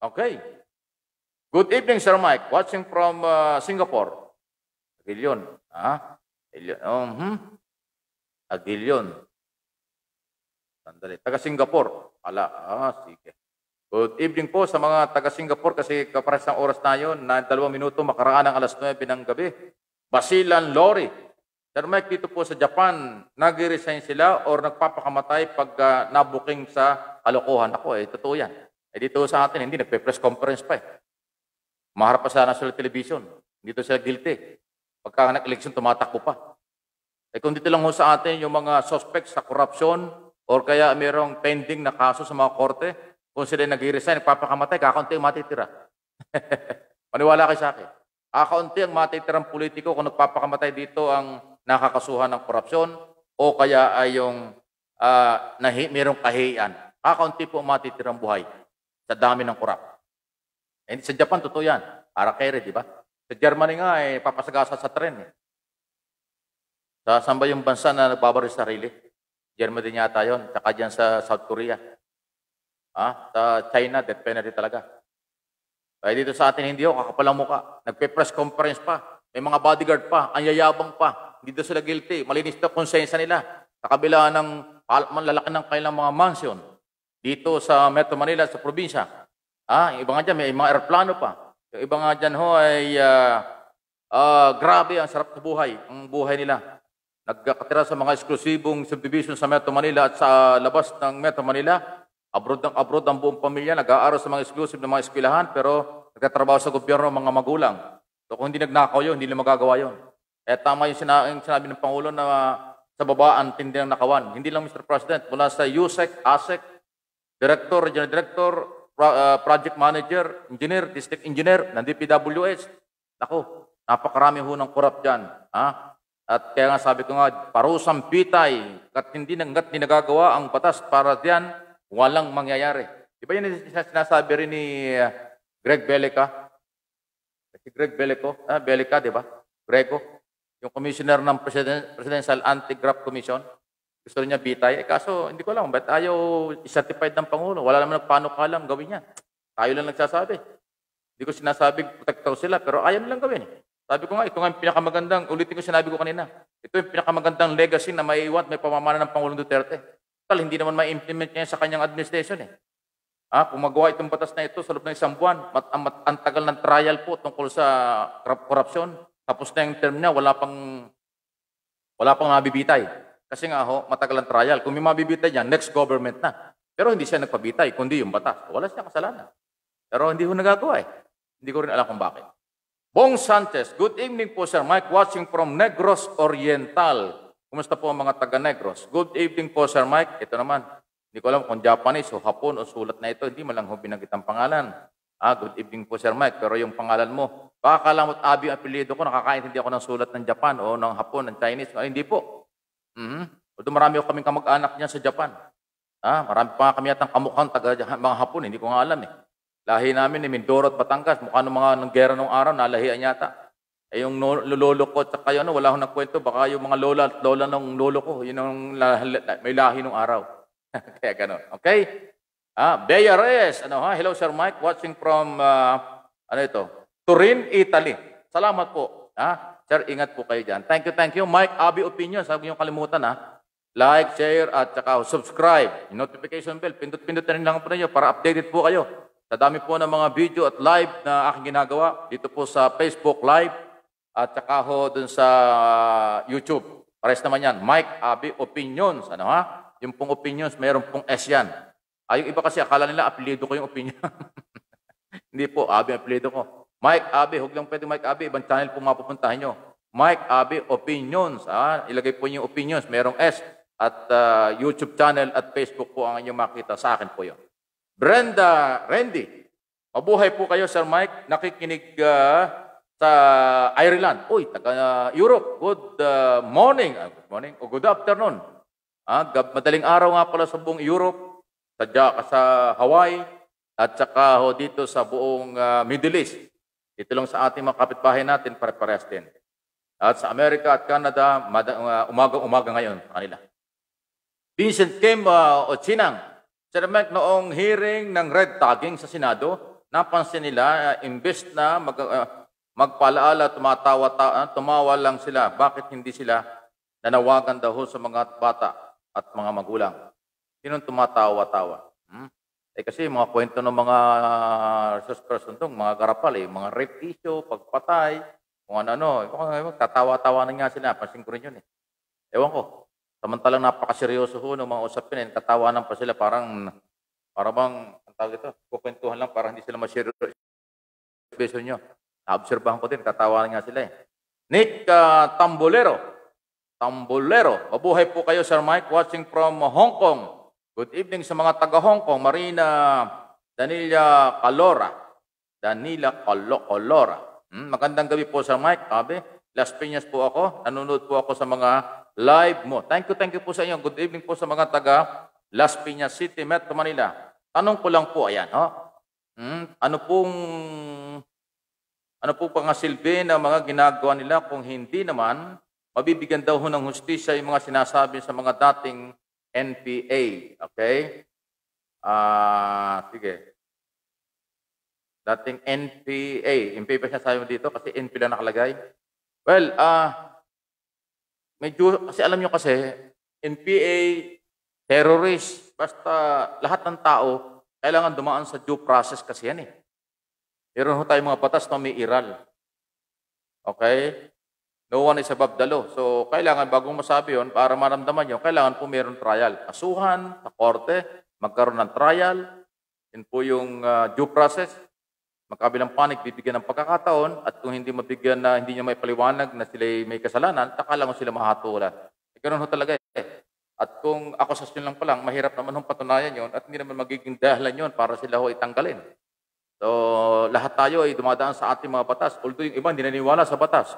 Okay. Good evening, Sir Mike. Watching from uh, Singapore. Agilion. Ha? Agilion. Uh mhm. -huh. Agilion. Sandali. Taga Singapore. Ala. Ah, sige. Good evening po sa mga taga-Singapore kasi kapares ng oras tayo na dalawang minuto makaraan ng alas 9 ng gabi. Basilan Lori. Sir Mike, dito po sa Japan, nag-resign sila or nagpapakamatay pag uh, nabuking sa kalokohan. Ako, eh, totoo yan. Eh, dito sa atin, hindi, nagpe-press conference pa eh. Maharap pa sa national television. Dito sila guilty. Pagka nag-election, tumatakbo pa. Eh kung dito lang ho sa atin yung mga suspects sa corruption or kaya mayroong pending na kaso sa mga korte, kung sila nag-resign, nagpapakamatay, kakaunti ang matitira. Maniwala kayo sa akin. Kakaunti ah, ang matitirang politiko kung nagpapakamatay dito ang nakakasuhan ng korupsyon o kaya ay yung uh, nahi, mayroong kahiyan. Kakaunti ah, po ang matitirang buhay sa dami ng korap. And sa Japan, totoo yan. Arakere, di ba? Sa Germany nga, eh, papasagasa sa tren. Eh. Sa saan yung bansa na nagbabaris sarili? Germany din yata yun. Tsaka dyan sa South Korea. Ha? Sa China, death penalty talaga. Kaya dito sa atin, hindi ho, oh, kakapalang muka. Nagpe-press conference pa. May mga bodyguard pa. Ang yayabang pa. Hindi daw sila guilty. Malinis na konsensya nila. Sa kabila ng malalaki ng kanilang mga mansion. Dito sa Metro Manila, sa probinsya. Ah, yung iba nga dyan, may mga aeroplano pa. Yung iba nga dyan ho ay uh, uh, grabe, ang sarap na buhay. Ang buhay nila. Nagkatira sa mga eksklusibong subdivision sa Metro Manila at sa labas ng Metro Manila, Abroad ng abroad ang buong pamilya, nag-aaral sa mga exclusive na mga eskwelahan, pero nagtatrabaho sa gobyerno ang mga magulang. So kung hindi nagnakaw yun, hindi nila magagawa yun. Eh tama yung sinabi, yung sinabi ng Pangulo na sa baba ang tindi ng nakawan. Hindi lang Mr. President, mula sa USEC, ASEC, Director, Regional Director, ah, Project Manager, Engineer, District Engineer, ng DPWH. Nako, napakarami ho ng korap dyan. Ha? At kaya nga sabi ko nga, parusang pitay, kat hindi, kat hindi nagagawa ang batas para diyan, Walang mangyayari. Di ba yun sinasabi rin ni eh, Greg Belica? Si Greg Belico, ah, Belica, di ba? Grego, yung commissioner ng President, Presidential Anti-Graft Commission. Gusto niya bitay. Eh, kaso, hindi ko alam, ba't ayaw certified ng Pangulo? Wala naman paano ka alam gawin niya. Tayo lang nagsasabi. Hindi ko sinasabi, protector sila, pero ayaw nilang gawin. Sabi ko nga, ito nga yung pinakamagandang, ulitin ko sinabi ko kanina, ito yung pinakamagandang legacy na may iwan, may pamamana ng Pangulong Duterte hindi naman ma-implement niya sa kanyang administration eh. Ah, pumagawa itong batas na ito sa loob ng isang buwan. Mat, mat, ang tagal ng trial po tungkol sa corruption, Tapos na yung term niya, wala pang wala pang mabibitay. Kasi nga ho, matagal ang trial. Kung may mabibitay niya, next government na. Pero hindi siya nagpabitay, kundi yung batas. Wala siya kasalanan. Pero hindi ho nagagawa eh. Hindi ko rin alam kung bakit. Bong Sanchez, good evening po Sir Mike, watching from Negros Oriental. Kumusta po ang mga taga Negros? Good evening po, Sir Mike. Ito naman. Hindi ko alam kung Japanese o Hapon o sulat na ito. Hindi malang ho binagit ang pangalan. Ah, good evening po, Sir Mike. Pero yung pangalan mo, baka kalamot abi ang apelido ko, nakakaintindi ako ng sulat ng Japan o ng Hapon, ng Chinese. Ah, hindi po. Mm-hmm. Although marami ko kaming kamag-anak niya sa Japan. Ah, marami pa kami yatang kamukhang taga mga Hapon. Hindi ko nga alam eh. Lahi namin ni eh, Mindoro at Batangas. Mukha ng mga ng gera nung araw, nalahian yata. Eh yung lolo ko at kayo, ano, wala akong nagkwento, baka yung mga lola at lola ng lolo ko, yun ang may lahi ng araw. Kaya gano'n. Okay? Ah, Bea Reyes. Ano, ha? Hello, Sir Mike. Watching from, uh, ano ito? Turin, Italy. Salamat po. Ha? Sir, ingat po kayo dyan. Thank you, thank you. Mike, Abi Opinion. Sabi niyo kalimutan, ha? Like, share, at saka subscribe. Notification bell. Pindot-pindot na rin lang po ninyo para updated po kayo. Sa dami po ng mga video at live na aking ginagawa dito po sa Facebook Live at saka ho dun sa YouTube. Pares naman yan. Mike Abi Opinions. Ano ha? Yung pong opinions, meron pong S yan. Ay, ah, yung iba kasi akala nila apelido ko yung opinion. Hindi po, Abi apelido ko. Mike Abi, huwag lang pwede Mike Abi. Ibang channel po mapupuntahan nyo. Mike Abi Opinions. Ha? Ah, ilagay po yung opinions. Merong S. At uh, YouTube channel at Facebook po ang inyong makita. Sa akin po yon. Brenda Randy. Mabuhay po kayo, Sir Mike. Nakikinig uh, sa Ireland. Uy, taga uh, Europe, good uh, morning. Uh, good morning o oh, good afternoon. Ah, uh, madaling araw nga pala sa buong Europe, sadya ka sa Hawaii, at saka ho dito sa buong uh, Middle East. Dito lang sa ating mga kapitbahay natin, pare-parehas din. At sa Amerika at Canada, ah, umaga-umaga ngayon kanila. Vincent Kim uh, o Chinang, Sir Mike, noong hearing ng red tagging sa Senado, napansin nila, uh, imbes na mag, uh, magpaalaala, tumatawa, ta, ah, tumawa lang sila. Bakit hindi sila nanawagan daw sa mga bata at mga magulang? Sinong tumatawa-tawa? Hmm? Eh kasi mga kwento ng mga ah, resource person mga garapal eh, mga rape issue, pagpatay, kung ano-ano. Eh, eh, Tatawa-tawa na nga sila, pansin ko rin yun eh. Ewan ko. Samantalang napakaseryoso ho ng mga usapin eh, katawanan pa sila parang, para bang, ang tawag ito, kukwentuhan lang para hindi sila maseryoso. Beso nyo na ko din, tatawanan nga sila eh. Nick uh, Tambolero. Tambolero. Mabuhay po kayo, Sir Mike, watching from Hong Kong. Good evening sa mga taga-Hong Kong. Marina Danila Calora. Danila Calo Calora. Hmm, magandang gabi po, Sir Mike. Sabi, Las Piñas po ako. Nanonood po ako sa mga live mo. Thank you, thank you po sa inyo. Good evening po sa mga taga Las Piñas City, Metro Manila. Tanong ko lang po, ayan, ho. Oh. Hmm, ano pong ano po silbi ng mga ginagawa nila kung hindi naman mabibigyan daw ho ng hustisya yung mga sinasabi sa mga dating NPA. Okay? Ah, uh, sige. Dating NPA. NPA pa siya sabi mo dito kasi NPA na nakalagay. Well, ah, uh, medyo, kasi alam nyo kasi, NPA, terrorist, basta lahat ng tao, kailangan dumaan sa due process kasi yan eh. Meron ho tayong mga batas na may iral. Okay? No one is above the law. So, kailangan bagong masabi yon para maramdaman nyo, kailangan po meron trial. Asuhan, sa korte, magkaroon ng trial. Yun po yung uh, due process. Magkabilang panic, bibigyan ng pagkakataon. At kung hindi mabigyan na, hindi niya may paliwanag na sila may kasalanan, taka lang sila mahatulan. E, ganun ho talaga eh. At kung ako lang pa lang, mahirap naman hong patunayan yon at hindi naman magiging dahilan yon para sila ho itanggalin. So, lahat tayo ay dumadaan sa ating mga batas. Although yung iba, hindi naniniwala sa batas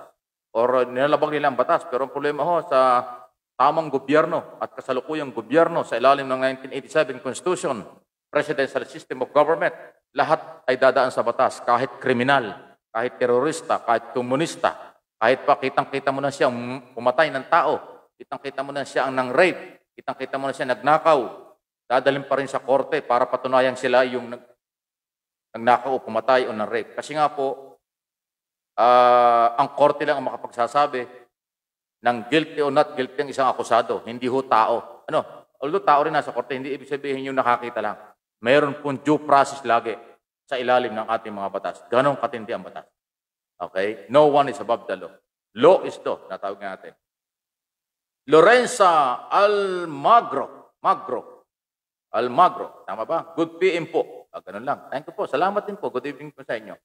or nilalabag nila ang batas. Pero ang problema ho sa tamang gobyerno at kasalukuyang gobyerno sa ilalim ng 1987 Constitution, presidential system of government, lahat ay dadaan sa batas. Kahit kriminal, kahit terorista, kahit komunista, kahit pa kitang-kita mo na siya pumatay ng tao, kitang-kita mo na siya ang nang-rape, kitang-kita mo na siya nagnakaw, dadalhin pa rin sa korte para patunayan sila yung nagnakaw o pumatay o ng rape. Kasi nga po, uh, ang korte lang ang makapagsasabi ng guilty o not guilty ang isang akusado. Hindi ho tao. Ano? Although tao rin nasa korte, hindi ibig sabihin yung nakakita lang. Mayroon pong due process lagi sa ilalim ng ating mga batas. Ganon katindi ang batas. Okay? No one is above the law. Law is law, natawag natin. Lorenza Almagro. Magro. Almagro. Tama ba? Good PM po Ah, ganun lang. Thank you po. Salamat din po. Good evening po sa inyo.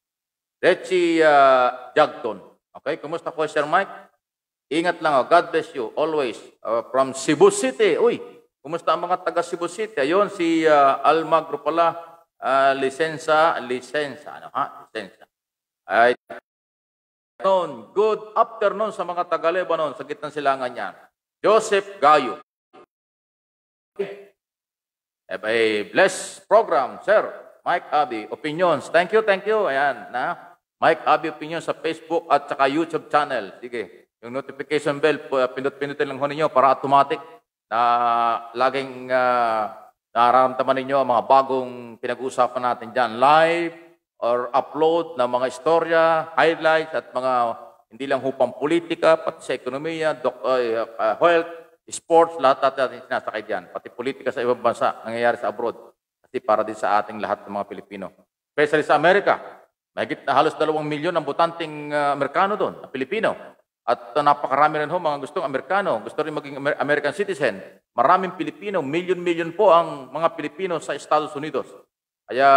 Reggie uh, ah, Jagton. Okay, kumusta po, Sir Mike? Ingat lang. Oh. God bless you always. Uh, from Cebu City. Uy, kumusta ang mga taga Cebu City? Ayun, si uh, Almagro pala. Uh, lisensa, lisensa. Ano ha? Lisensa. Ay, good afternoon sa mga taga Lebanon sa gitnang silangan niya. Joseph Gayo. Have a blessed program, sir. Mike Abbey, opinions. Thank you, thank you. Ayan, na. Mike Abbey Opinions sa Facebook at saka YouTube channel. Sige, yung notification bell, pindot-pindutin lang ho ninyo para automatic na laging uh, nararamdaman ninyo ang mga bagong pinag-uusapan natin dyan. Live or upload ng mga istorya, highlights at mga hindi lang hupang politika, pati sa ekonomiya, doc, uh, ah, uh, health, sports, lahat natin sinasakay diyan. Pati politika sa ibang bansa, nangyayari sa abroad. Kasi para din sa ating lahat ng mga Pilipino. Especially sa Amerika, mahigit na halos dalawang milyon ang butanting uh, ah, Amerikano doon, na Pilipino. At uh, napakarami rin ho mga gustong Amerikano, gusto rin maging Amer- American citizen. Maraming Pilipino, million-million po ang mga Pilipino sa Estados Unidos. Kaya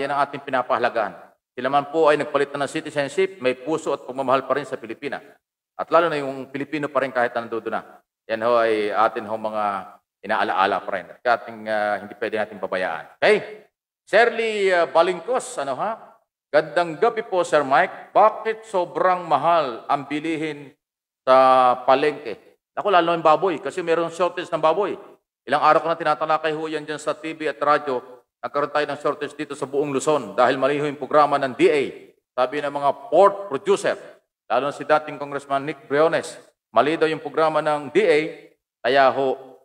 yan ang ating pinapahalagaan. Sila man po ay nagpalit na ng citizenship, may puso at pagmamahal pa rin sa Pilipinas. At lalo na yung Pilipino pa rin kahit nandoon na. Yan ho ay atin ho mga inaalaala pa rin. At ating uh, hindi pwede natin pabayaan. Okay? Shirley uh, ah, Balingkos, ano ha? Gandang gabi po, Sir Mike. Bakit sobrang mahal ang bilihin sa palengke? Ako, lalo yung baboy. Kasi meron shortage ng baboy. Ilang araw ko na tinatalakay ho yan dyan sa TV at radyo. Nagkaroon tayo ng shortage dito sa buong Luzon dahil mali ho yung programa ng DA. Sabi ng mga pork producer, lalo na si dating Congressman Nick Briones, Mali daw yung programa ng DA, kaya ho,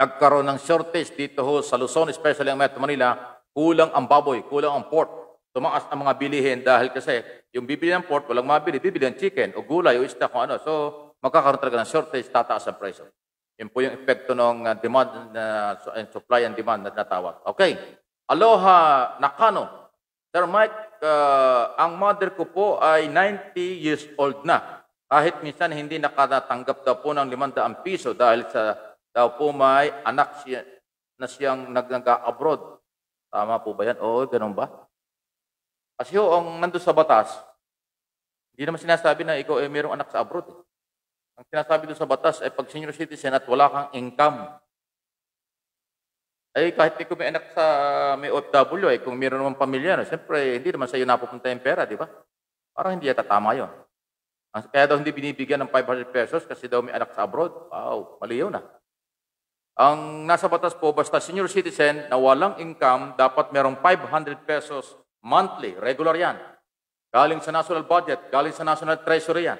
nagkaroon ng shortage dito ho sa Luzon, especially ang Metro Manila, kulang ang baboy, kulang ang pork. Tumaas ang mga bilihin dahil kasi yung bibili ng pork, walang mabili, bibili ng chicken o gulay o isda kung ano. So, magkakaroon talaga ng shortage, tataas ang presyo. Yan po yung epekto ng uh, demand na uh, supply and demand na natawag. Okay. Aloha Nakano. Sir Mike, uh, ang mother ko po ay 90 years old na. Kahit minsan hindi nakatatanggap daw po ng 500 piso dahil sa daw po may anak siya, na siyang nag-abroad. Tama po ba yan? Oo, ganun ba? Kasi ho, ang nando sa batas, hindi naman sinasabi na ikaw ay eh, mayroong anak sa abroad. Eh. Ang sinasabi doon sa batas ay pag senior citizen at wala kang income, ay kahit ikaw may anak sa may OFW, ay kung mayroon naman pamilya, no, siyempre hindi naman sa'yo napupunta yung pera, di ba? Parang hindi yata tama yun. Kaya daw hindi binibigyan ng 500 pesos kasi daw may anak sa abroad. Wow, maliyaw ah. na. Ang nasa batas po, basta senior citizen na walang income, dapat merong 500 pesos monthly, regular yan. Galing sa national budget, galing sa national treasury yan.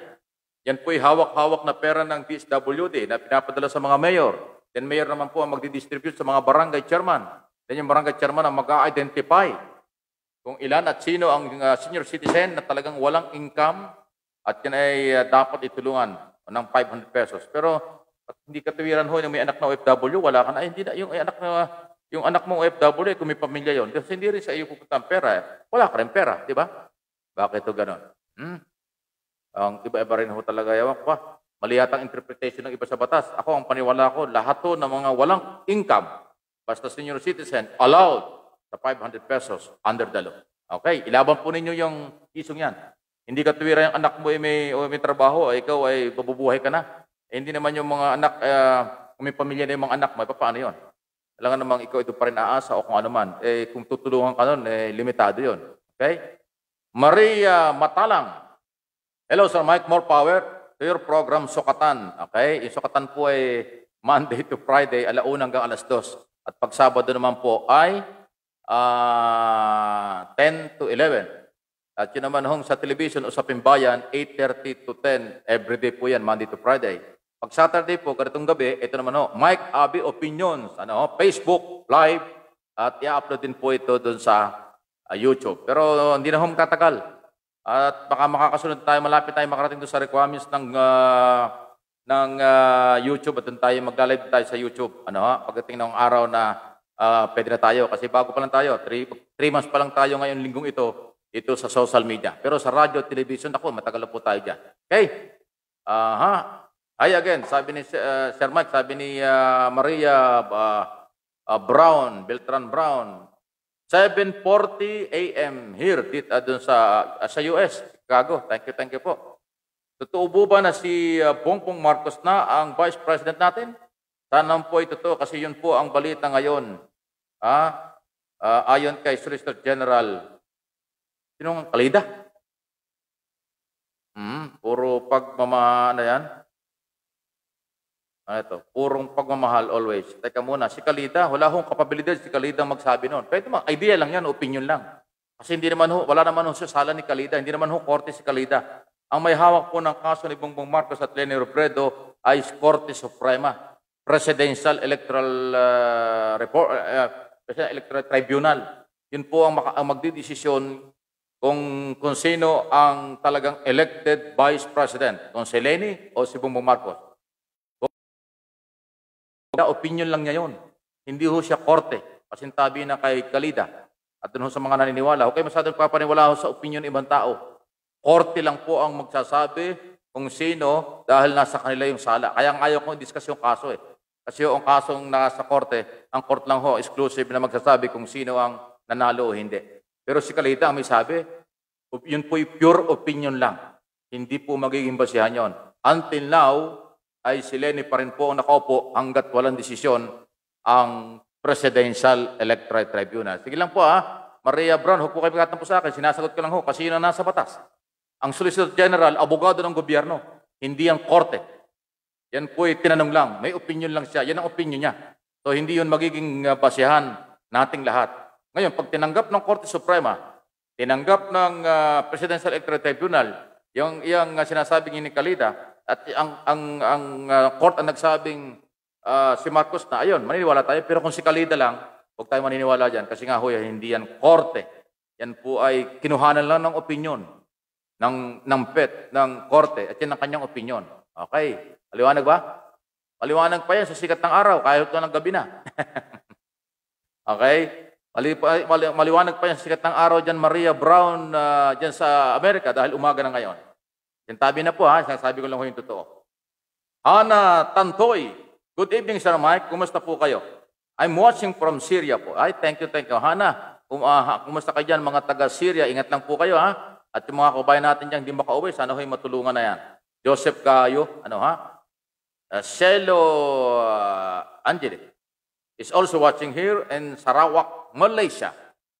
Yan po'y hawak-hawak na pera ng DSWD na pinapadala sa mga mayor. Then mayor naman po ang magdidistribute sa mga barangay chairman. Then yung barangay chairman ang mag-identify kung ilan at sino ang ah, senior citizen na talagang walang income at yan ay uh, dapat itulungan ng 500 pesos. Pero at hindi katuwiran ho yung may anak na OFW, wala ka na. hindi na, yung anak na yung anak mong OFW, kung may pamilya yon, kasi hindi rin sa iyo pupunta pera, eh. wala ka rin pera, di ba? Bakit ito ganon? Hmm? Ang iba-iba rin ho talaga, yawak pa. Mali ang interpretation ng iba sa batas. Ako, ang paniwala ko, lahat to ng mga walang income, basta senior citizen, allowed sa 500 pesos under the law. Okay, ilaban po ninyo yung isong yan. Hindi ka tuwira yung anak mo ay may, o may trabaho, ay ikaw ay mabubuhay ka na. Eh, hindi naman yung mga anak, uh, may pamilya na yung mga anak mo, paano yun? Alam naman ikaw ito pa rin aasa o kung ano man. Eh, kung tutulungan ka nun, eh, limitado yun. Okay? Maria Matalang. Hello, Sir Mike. More power to your program, Sukatan. Okay? Yung Sukatan po ay Monday to Friday, alauna hanggang alas dos. At pag Sabado naman po ay uh, ah, 10 to 11. At yun naman hong sa television, o sa pimbayan, 8.30 to 10, everyday po yan, Monday to Friday. Pag Saturday po, ganitong gabi, ito naman ho, Mike Abi Opinions, ano Facebook Live, at i-upload din po ito doon sa uh, YouTube. Pero uh, hindi na ho tatagal. At baka makakasunod tayo, malapit tayo makarating doon sa requirements ng uh, ng uh, YouTube at doon tayo magla-live tayo sa YouTube. Ano ha? Pagdating ng araw na uh, pwede na tayo kasi bago pa lang tayo, 3 months pa lang tayo ngayon linggong ito dito sa social media. Pero sa radio at television, ako, matagal po tayo dyan. Okay? Aha. uh Hi again, sabi ni uh, Sir Mike, sabi ni uh, Maria uh, uh, Brown, Beltran Brown, 7.40 a.m. here, dit, uh, dun sa, uh, sa US, Chicago. Thank you, thank you po. Totoo po ba na si uh, Bongbong Marcos na ang Vice President natin? Sana po ay totoo kasi yun po ang balita ngayon. Ah, uh, ayon kay Solicitor General Sino ang kalida? Hmm, puro pagmamahal na yan. Ano ito? Purong pagmamahal always. Teka muna, si Kalida, wala hong kapabilidad si Kalida magsabi noon. Pwede mga idea lang yan, opinion lang. Kasi hindi naman ho, wala naman ho susala ni Kalida, hindi naman ho korte si Kalida. Ang may hawak po ng kaso ni Bongbong Marcos at Lenny Robredo ay Korte Suprema, Presidential Electoral uh, Report, uh, Presidential Electoral Tribunal. Yun po ang, maka- ang magdidesisyon kung, kung sino ang talagang elected vice president, kung si Lenny o si Bongbong Marcos. Kung opinion lang niya yon. Hindi ho siya korte. Pasintabi na kay Kalida. At doon sa mga naniniwala, Okay, kayo masyadong papaniwala ho sa opinion ng ibang tao. Korte lang po ang magsasabi kung sino dahil nasa kanila yung sala. Kaya ayaw kong discuss yung kaso eh. Kasi yung kasong nasa korte, ang court lang ho, exclusive na magsasabi kung sino ang nanalo o hindi. Pero si Kalita ang may sabi, yun po'y pure opinion lang. Hindi po magiging basihan yon. Until now, ay si Lenny pa rin po ang nakaupo hanggat walang desisyon ang Presidential Electoral Tribunal. Sige lang po ha, ah. Maria Brown, huwag po kayo pagkatan po sa akin. Sinasagot ko lang ho, kasi yun ang nasa batas. Ang Solicitor General, abogado ng gobyerno, hindi ang korte. Yan po ay tinanong lang. May opinion lang siya. Yan ang opinion niya. So hindi yun magiging ah, basihan nating lahat. Ngayon, pag tinanggap ng Korte Suprema, tinanggap ng uh, Presidential Electoral Tribunal yung iyang uh, sinasabing Kalida, at ang ang ang uh, court ang nagsabing uh, si Marcos na ayun, maniniwala tayo pero kung si Kalida lang, huwag tayo maniniwala diyan kasi nga hoy hindi yan korte. Yan po ay kinuhanan lang ng opinion ng ng pet ng korte at yan ang kanyang opinion. Okay. Paliwanag ba? Paliwanag pa yan sa sikat ng araw, kahit na ng gabi na. okay? Mali, mali, maliwanag pa yan sikat ng araw dyan, Maria Brown, uh, dyan sa Amerika dahil umaga na ngayon. Yan tabi na po ha, sinasabi ko lang ho yung totoo. Hana Tantoy, good evening Sir Mike, kumusta po kayo? I'm watching from Syria po. Ay, thank you, thank you. Hana, um, uh, kumusta kayo dyan mga taga Syria? Ingat lang po kayo ha. At yung mga kabayan natin dyan, hindi makauwi, sana ho matulungan na yan. Joseph Kayo, ano ha? Uh, ah, Celo uh, Angelic is also watching here in Sarawak, Malaysia.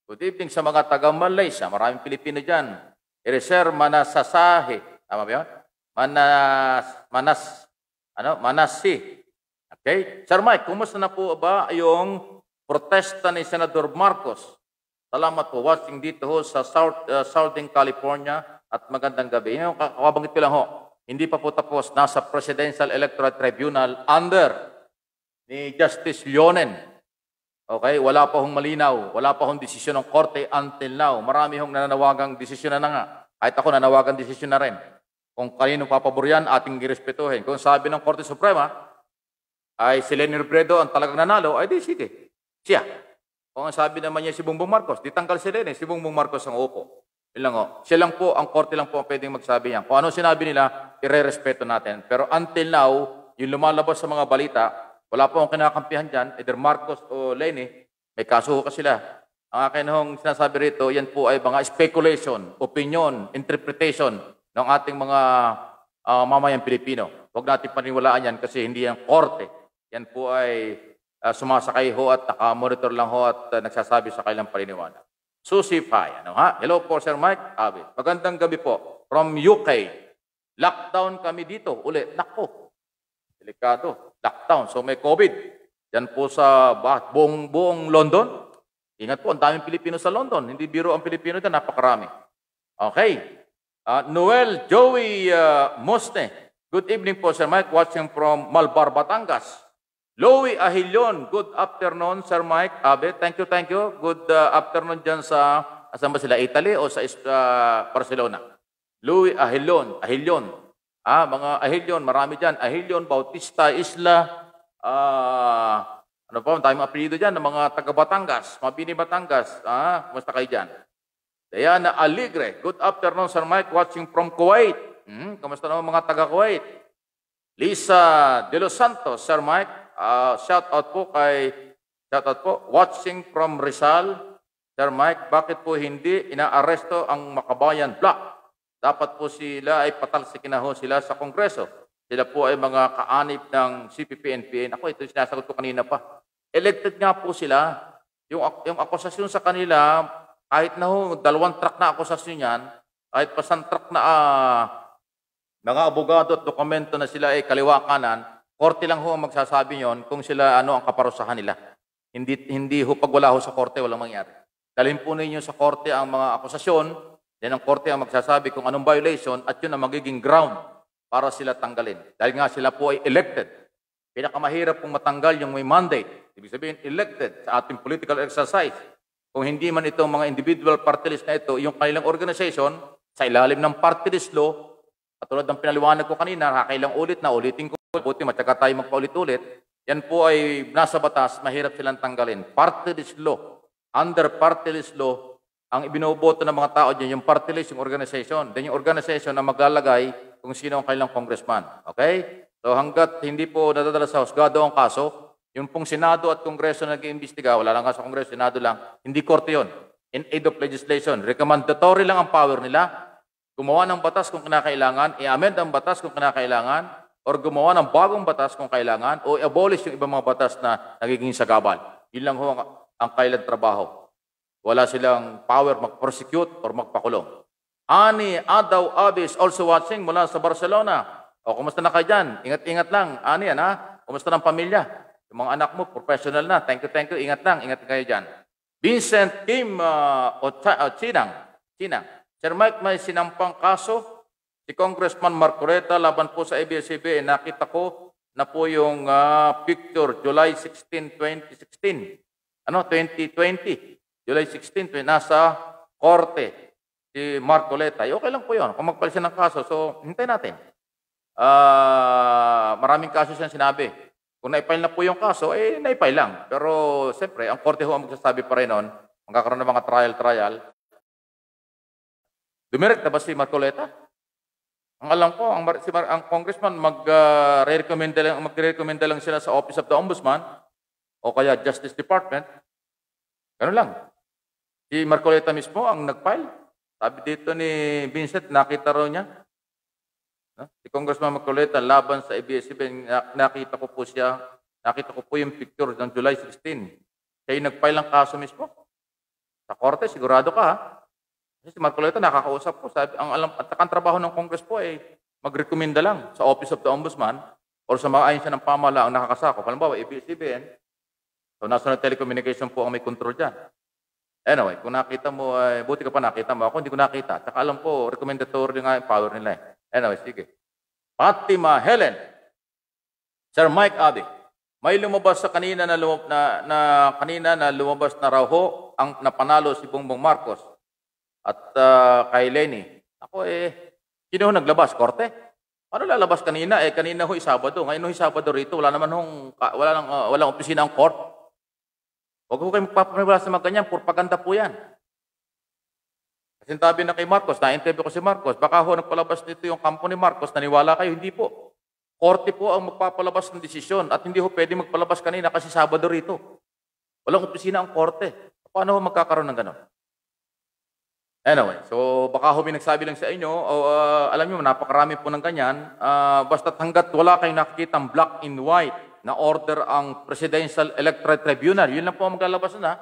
Good evening sa mga taga Malaysia. Maraming Pilipino dyan. Ireser Manasasahi. Tama ba yun? Manas, manas, ano? Manasi. Okay? Sir Mike, kumusta na po ba yung protesta ni Senador Marcos? Salamat po watching dito ho sa South, uh, Southern California at magandang gabi. Yung kakabanggit ko lang ho, hindi pa po tapos, nasa Presidential Electoral Tribunal under ni Justice Leonen. Okay, wala pa hong malinaw, wala pa hong desisyon ng korte until now. Marami hong nananawagang desisyon na, na nga. Kahit ako nanawagan desisyon na rin. Kung kanino papabor yan, ating girespetuhin. Kung sabi ng Korte Suprema, ay si Lenny Robredo ang talagang nanalo, ay di sige, siya. Kung ang sabi naman niya si Bongbong Marcos, ditanggal si Lenny, si Bongbong Marcos ang upo. Ilang o. Oh. Siya lang po, ang korte lang po ang pwedeng magsabi yan. Kung ano sinabi nila, irerespeto natin. Pero until now, yung lumalabas sa mga balita, wala po ang kinakampihan dyan, either Marcos o Lenny, may kaso ho ka sila. Ang akin hong sinasabi rito, yan po ay mga speculation, opinion, interpretation ng ating mga uh, mamayang Pilipino. Huwag natin paniwalaan yan kasi hindi yan korte. Yan po ay uh, sumasakay ho at nakamonitor lang ho at uh, nagsasabi sa kailang paniniwala. Susi Pai, ano ha? Hello po Sir Mike Abi. Magandang gabi po from UK. Lockdown kami dito ulit. Nako, delikado lockdown. So may COVID. Yan po sa buong, buong London. Ingat po, ang daming Pilipino sa London. Hindi biro ang Pilipino dyan, napakarami. Okay. Uh, Noel Joey uh, Mosne. Good evening po, Sir Mike. Watching from Malbar, Batangas. Louie Ahilion. Good afternoon, Sir Mike. Abe, thank you, thank you. Good uh, afternoon dyan sa, asan ba sila, Italy o sa uh, Barcelona? Louis Ahilion. Ahilion. Ah, mga Ahilion, marami dyan. Ahilion, Bautista, Isla, ah, ano pa, tayong apelido dyan ng mga taga Batangas, Mabini Batangas. Ah, kumusta kayo dyan? Diana Aligre, good afternoon, Sir Mike, watching from Kuwait. Hmm, kamusta naman mga taga Kuwait? Lisa De Los Santos, Sir Mike, ah, shout out po kay, shout out po, watching from Rizal. Sir Mike, bakit po hindi inaaresto ang Makabayan Black? Dapat po sila ay patalsikin na ho sila sa Kongreso. Sila po ay mga kaanib ng CPP-NPN. Ako, ito yung sinasagot ko kanina pa. Elected nga po sila. Yung, yung akusasyon sa kanila, kahit na ho, dalawang track na akusasyon yan, kahit pasang track na uh, mga abogado at dokumento na sila ay kaliwa kanan, korte lang ho ang magsasabi yon kung sila ano ang kaparusahan nila. Hindi, hindi ho, pag wala ho sa korte, walang mangyari. Dalhin po ninyo sa korte ang mga akusasyon, yan ang korte ang magsasabi kung anong violation at yun ang magiging ground para sila tanggalin. Dahil nga sila po ay elected. Pinakamahirap kung matanggal yung may mandate. Ibig sabihin, elected sa ating political exercise. Kung hindi man itong mga individual party list na ito, yung kanilang organization, sa ilalim ng party list law, katulad ng pinaliwanag ko kanina, nakakailang ulit na ulitin ko, buti matyaga tayo magpaulit-ulit, yan po ay nasa batas, mahirap silang tanggalin. Party list law. Under party list law, ang ibinoboto ng mga tao dyan, yung party list, yung organization. Then yung organization na maglalagay kung sino ang kailang congressman. Okay? So hanggat hindi po nadadala sa husgado ang kaso, yung pong Senado at Kongreso na nag-iimbestiga, wala lang sa Kongreso, Senado lang, hindi korte yon. In aid of legislation, recommendatory lang ang power nila. Gumawa ng batas kung kinakailangan, i-amend ang batas kung kinakailangan, or gumawa ng bagong batas kung kailangan, o i-abolish yung ibang mga batas na nagiging sagabal. Yun lang ho ang, ang kailan trabaho wala silang power mag-prosecute or magpakulong. Ani Adaw Abis also watching mula sa Barcelona. O, kumusta na kayo dyan? Ingat-ingat lang. Ani yan ha? Kumusta ng pamilya? Yung mga anak mo, professional na. Thank you, thank you. Ingat lang. Ingat kayo dyan. Vincent Kim uh, Ota, uh, Chinang. Chinang. Sir Mike, may sinampang kaso si Congressman Marcoreta laban po sa ABS-CBN. Eh, nakita ko na po yung uh, picture July 16, 2016. Ano, 2020. July 16 po, eh, nasa korte si Marcoleta. Eh, okay lang po yun. Kung magpalit ng kaso, so hintay natin. Uh, maraming kaso siyang sinabi. Kung naipail na po yung kaso, eh naipail lang. Pero siyempre, ang korte ho ang magsasabi pa rin noon, magkakaroon ng mga trial-trial. Dumirekta ba si Marcoleta? Ang alam ko, ang, si Mar- ang congressman mag-recommend lang, mag-recommend lang sila sa Office of the Ombudsman o kaya Justice Department. Ganun lang. Si Marcoleta mismo ang nag Sabi dito ni Vincent, nakita raw niya. No? Si Congressman Marcoleta laban sa ABS-CBN, nakita ko po siya, nakita ko po yung picture ng July 16. Siya yung nag ng kaso mismo. Sa korte, sigurado ka ha. si Marcoleta nakakausap ko. Sabi, ang, alam, at ang trabaho ng Congress po ay eh, magrekomenda lang sa Office of the Ombudsman or sa mga ayon siya ng pamalaang nakakasakop. Halimbawa, ABS-CBN, so National Telecommunication po ang may control dyan. Anyway, kung nakita mo, eh, buti ka pa nakita mo. Ako hindi ko nakita. Saka alam ko, recommendatory nga yung power nila. Eh. Anyway, sige. Fatima Helen. Sir Mike Abi. May lumabas sa kanina na, lumab, na, na kanina na lumabas na raw ho ang napanalo si Bongbong Marcos at uh, kay Lenny. Ako eh, sino ho naglabas? Korte? Ano lalabas kanina? Eh, kanina ho isabado. Ngayon ho isabado rito. Wala naman hong, wala nang, uh, walang opisina ang court. Huwag po kayo magpapaniwala sa mga ganyan, propaganda po yan. Kasi sabi na kay Marcos, na-interview ko si Marcos, baka ho nagpalabas nito yung kampo ni Marcos, naniwala kayo, hindi po. Korte po ang magpapalabas ng desisyon at hindi ho pwede magpalabas kanina kasi Sabado rito. Walang opisina ang korte. Paano ho magkakaroon ng ganon? Anyway, so baka ho may nagsabi lang sa inyo, o, uh, alam nyo, napakarami po ng ganyan, uh, basta't hanggat wala kayong nakikitang black and white na order ang Presidential Electoral Tribunal. Yun lang po ang maglalabas na.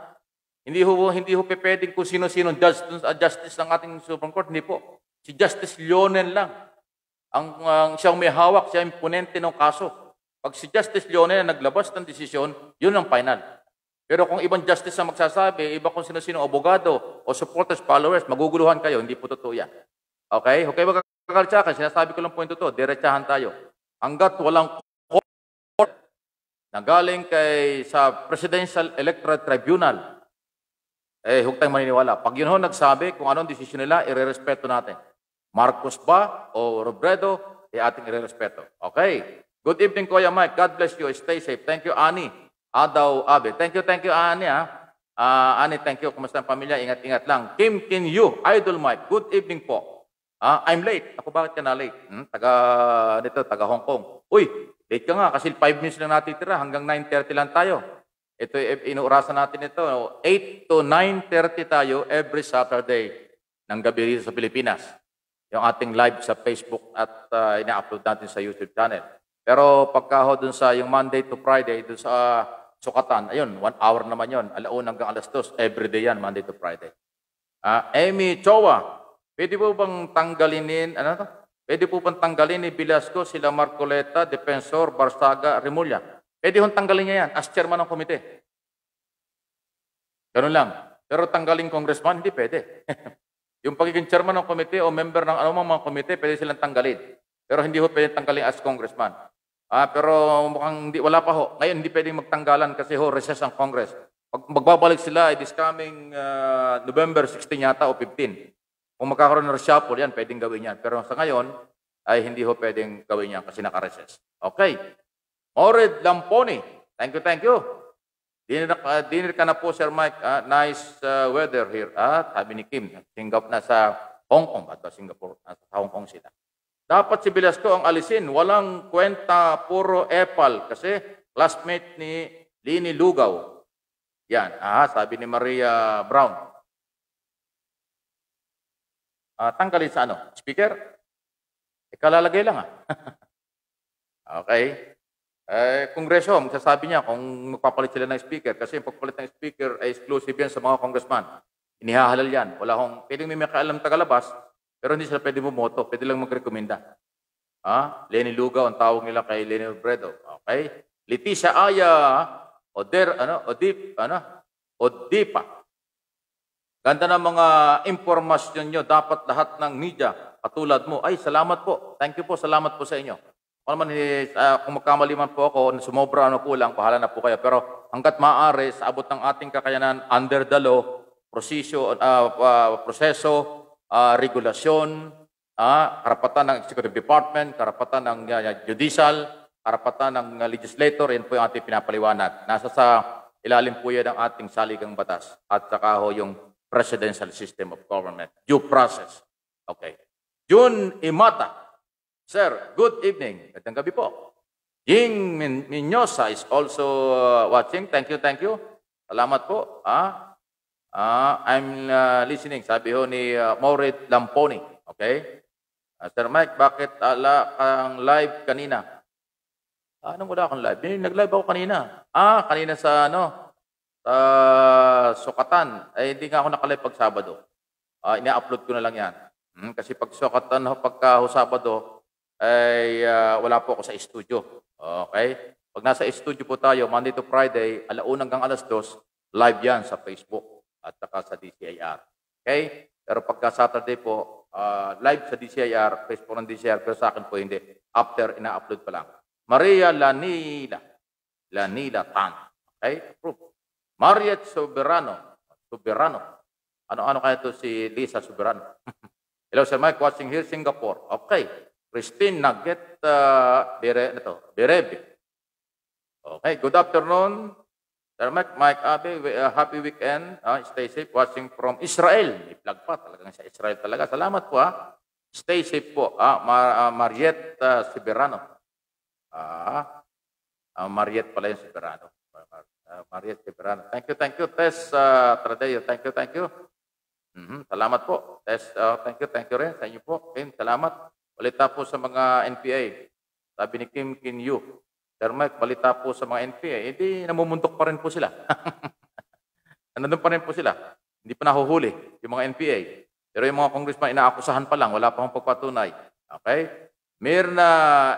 Hindi ho, hindi ho pwedeng kung sino-sino justice, ah, justice ng ating Supreme Court. Hindi po. Si Justice Leonen lang. Ang, ang siyang may hawak, siya ang imponente ng kaso. Pag si Justice Leonen ang naglabas ng desisyon, yun ang final. Pero kung ibang justice ang magsasabi, iba kung sino-sino abogado o supporters, followers, maguguluhan kayo. Hindi po totoo yan. Okay? Okay, wag kakaltsakan. Sinasabi ko lang po yung totoo. Diretsahan tayo. Hanggat walang nanggaling kay sa Presidential Electoral Tribunal. Eh, huwag tayong maniniwala. Pag yun ho nagsabi kung anong desisyon nila, irerespeto natin. Marcos ba o Robredo, eh ating irerespeto. Okay. Good evening, Kuya Mike. God bless you. Stay safe. Thank you, Ani. Adaw Abe. Thank you, thank you, Ani. Ha? Uh, Ani, thank you. Kumusta ang pamilya? Ingat-ingat lang. Kim Kin Yu, Idol Mike. Good evening po. Ah, I'm late. Ako bakit ka na late? Hmm? Taga dito, taga Hong Kong. Uy, Late ka nga kasi 5 minutes lang natitira hanggang 9.30 lang tayo. Ito, eh, inuurasan natin ito. 8 to 9.30 tayo every Saturday ng gabi rito sa Pilipinas. Yung ating live sa Facebook at uh, ina-upload natin sa YouTube channel. Pero pagka ho dun sa yung Monday to Friday, dun sa uh, sukatan, ayun, one hour naman yon Alaon hanggang alas dos. Everyday yan, Monday to Friday. Uh, Amy Chowa, pwede po bang tanggalinin, ano to? Pwede po pang tanggalin ni Velasco, sila Marcoleta, Defensor, Barsaga, Remulla. Pwede hong tanggalin niya yan as chairman ng komite. Ganun lang. Pero tanggalin congressman, hindi pwede. yung pagiging chairman ng komite o member ng anumang mga komite, pwede silang tanggalin. Pero hindi ho pwede tanggalin as congressman. Ah, pero mukhang hindi, wala pa ho. Ngayon, hindi pwedeng magtanggalan kasi ho, recess ang Congress. Pag magbabalik sila, it is coming uh, November 16 yata o 15. Kung magkakaroon ng reshuffle yan, pwedeng gawin yan. Pero sa ngayon, ay hindi ho pwedeng gawin yan kasi nakareses. Okay. Mored Lamponi. Thank you, thank you. Dinner, uh, dinner ka na po, Sir Mike. Uh, nice uh, weather here. Ah, sabi ni Kim, Singapore na sa Hong Kong. At ba Singapore? Nasa Hong Kong sila. Dapat si Velasco ang alisin. Walang kwenta, puro epal. Kasi classmate ni Lini Lugaw. Yan. Ah, sabi ni Maria Brown uh, tanggalin sa ano? Speaker? Ikalalagay eh, lang ah. okay? Eh, kongreso, magsasabi niya kung magpapalit sila ng speaker kasi yung pagpalit ng speaker ay exclusive yan sa mga congressman. Inihahalal yan. Wala akong, pwedeng may makaalam tagalabas, pero hindi sila pwede bumoto. Pwede lang magrekomenda. Ah, Lenny Lugaw, ang tawag nila kay Lenny Robredo. Okay? Leticia Aya, Oder, ano, Odip, ano, Odipa. Ganda ng mga impormasyon nyo. Dapat lahat ng media katulad mo. Ay, salamat po. Thank you po. Salamat po sa inyo. Kung, naman, uh, kung magkamali man po ako, sumobra o ano kulang, pahala na po kayo. Pero hanggat maaari, sa abot ng ating kakayanan, under the law, prosesyo, uh, uh, proseso, uh, regulasyon, uh, karapatan ng Executive Department, karapatan ng uh, Judicial, karapatan ng uh, legislator, yan po yung ating pinapaliwanag. Nasa sa ilalim po yan ng ating saligang batas at saka ho yung presidential system of government, due process. Okay. Jun Imata, sir, good evening. Magandang gabi po. Ying Min Minyosa is also uh, watching. Thank you, thank you. Salamat po. Ah, ah I'm uh, listening. Sabi ho ni uh, Maurit Lamponi. Okay? Uh, sir Mike, bakit ala kang live kanina? Ah, anong wala akong live? Nag-live ako kanina. Ah, kanina sa ano? uh, sukatan, ay eh, hindi nga ako nakalive pag Sabado. Uh, ina-upload ko na lang yan. Hmm? Kasi pag sukatan, pagka ho Sabado, ay uh, wala po ako sa studio. Okay? Pag nasa studio po tayo, Monday to Friday, alaun hanggang alas dos, live yan sa Facebook at saka sa DCIR. Okay? Pero pagka Saturday po, uh, live sa DCIR, Facebook ng DCIR, pero sa akin po hindi. After, ina-upload pa lang. Maria Lanila. Lanila Tan. Okay? Approved. Mariet Soberano. Soberano. Ano-ano kaya to si Lisa Soberano? Hello, Sir Mike, watching here, Singapore. Okay. Christine Nugget uh, Bere, ano Berebe. Okay, good afternoon. Sir Mike, Mike Abe, uh, happy weekend. Uh, stay safe, watching from Israel. I-plug pa, talagang sa Israel talaga. Salamat po ha. Ah. Stay safe po. Ah, Mar- uh, Mariet uh, Soberano. Ah, uh, Mariet pala yung Soberano uh, Maria Cheverana. Thank you, thank you, Tess uh, ah, Tradeo. Thank you, thank you. Mm-hmm. Salamat po. Tess, uh, thank you, thank you rin Thank you po. Kim, salamat. Balita po sa mga NPA. Sabi ni Kim Kinyu. Sir Mike, balita po sa mga NPA. Hindi, eh, namumuntok pa rin po sila. Nandun pa rin po sila. Hindi pa nahuhuli yung mga NPA. Pero yung mga congressman, inaakusahan pa lang. Wala pa akong pagpatunay. Okay? Mirna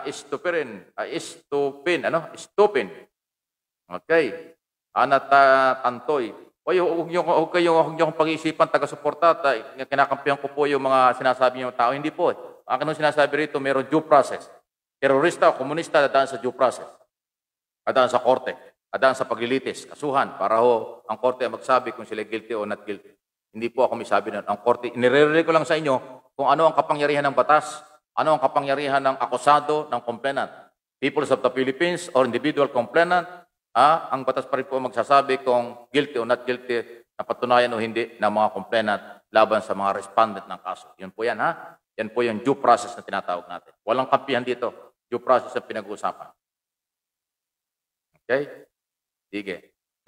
Istupin. Uh, Istupin. Ano? Istupin. Okay anatatantoy. Hoy, huwag niyo huwag kayo huwag niyo pag-iisipan taga-suporta at kinakampihan ko po yung mga sinasabi ng tao. Hindi po. Eh. Ang kanong sinasabi rito, mayroong due process. Terorista o komunista dadaan sa due process. Dadaan sa korte. Dadaan sa paglilitis, kasuhan, para ho ang korte magsabi kung sila guilty o not guilty. Hindi po ako may sabi nun. Ang korte, inirelay ko lang sa inyo kung ano ang kapangyarihan ng batas, ano ang kapangyarihan ng akusado, ng complainant. Peoples of the Philippines or individual complainant, ah, ang batas pa rin po magsasabi kung guilty o not guilty, napatunayan o hindi ng mga complainant laban sa mga respondent ng kaso. Yun po yan ha. Yan po yung due process na tinatawag natin. Walang kampihan dito. Due process ang pinag-uusapan. Okay? Sige.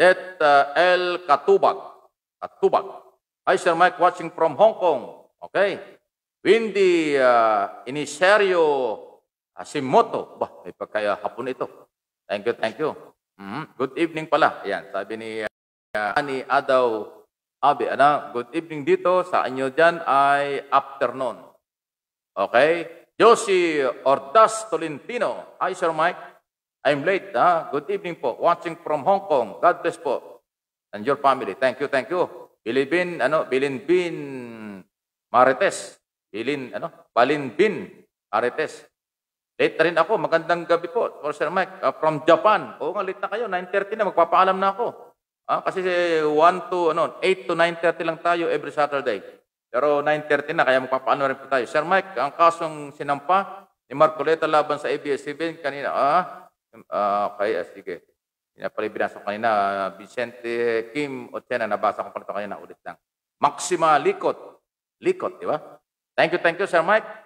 That uh, L. Katubag. Katubag. Hi Sir Mike, watching from Hong Kong. Okay. Windy uh, Iniserio Asimoto. Uh, bah, may pagkaya hapon ito. Thank you, thank you. Mm-hmm. Good evening pala. Ayan, sabi ni uh, ni Adaw Abi, ano, good evening dito. Sa inyo dyan ay afternoon. Okay? Josie Ordas Tolentino. Hi, Sir Mike. I'm late. Ha? Good evening po. Watching from Hong Kong. God bless po. And your family. Thank you, thank you. Bilibin, ano, Bilinbin Marites. Bilin, ano, Balinbin Marites. Late na rin ako. Magandang gabi po, Sir Mike. Uh, from Japan. Oo nga, late na kayo. 9.30 na. Magpapaalam na ako. Ah, kasi 1 to, ano, 8 to 9.30 lang tayo every Saturday. Pero 9.30 na, kaya magpapaano rin po tayo. Sir Mike, ang kasong sinampa ni Marcoleta laban sa ABS-CBN kanina, ah, ah okay, ah, sige. Yan pala binasa ko kanina, ah, Vicente Kim Ochena, nabasa ko pala ito kanina, ulit lang. Maxima Likot. Likot, di ba? Thank you, thank you, Sir Mike.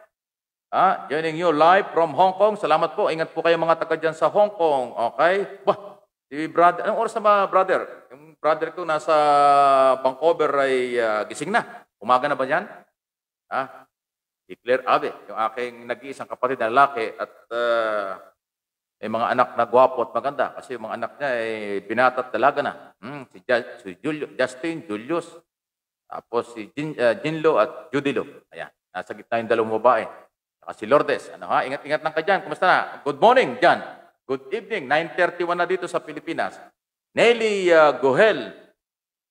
Ah, yun yung live from Hong Kong. Salamat po. Ingat po kayo mga taga dyan sa Hong Kong. Okay? Bah, si brother, anong oras na ba, brother? Yung brother ko nasa Vancouver ay uh, gising na. Umaga na ba yan? Ah, si Claire Abe, yung aking nag-iisang kapatid na lalaki at uh, may mga anak na gwapo at maganda kasi yung mga anak niya ay binata talaga na. Hmm, si, Ju- si Julio, Justin, Julius, tapos si Jin, uh, Jinlo at Judilo. Ayan, nasa gitna yung dalawang babae. Saka ah, si Lourdes, ano ha? Ingat-ingat lang ka dyan. Kumusta na? Good morning dyan. Good evening. 9.31 na dito sa Pilipinas. Nelly uh, Gohel,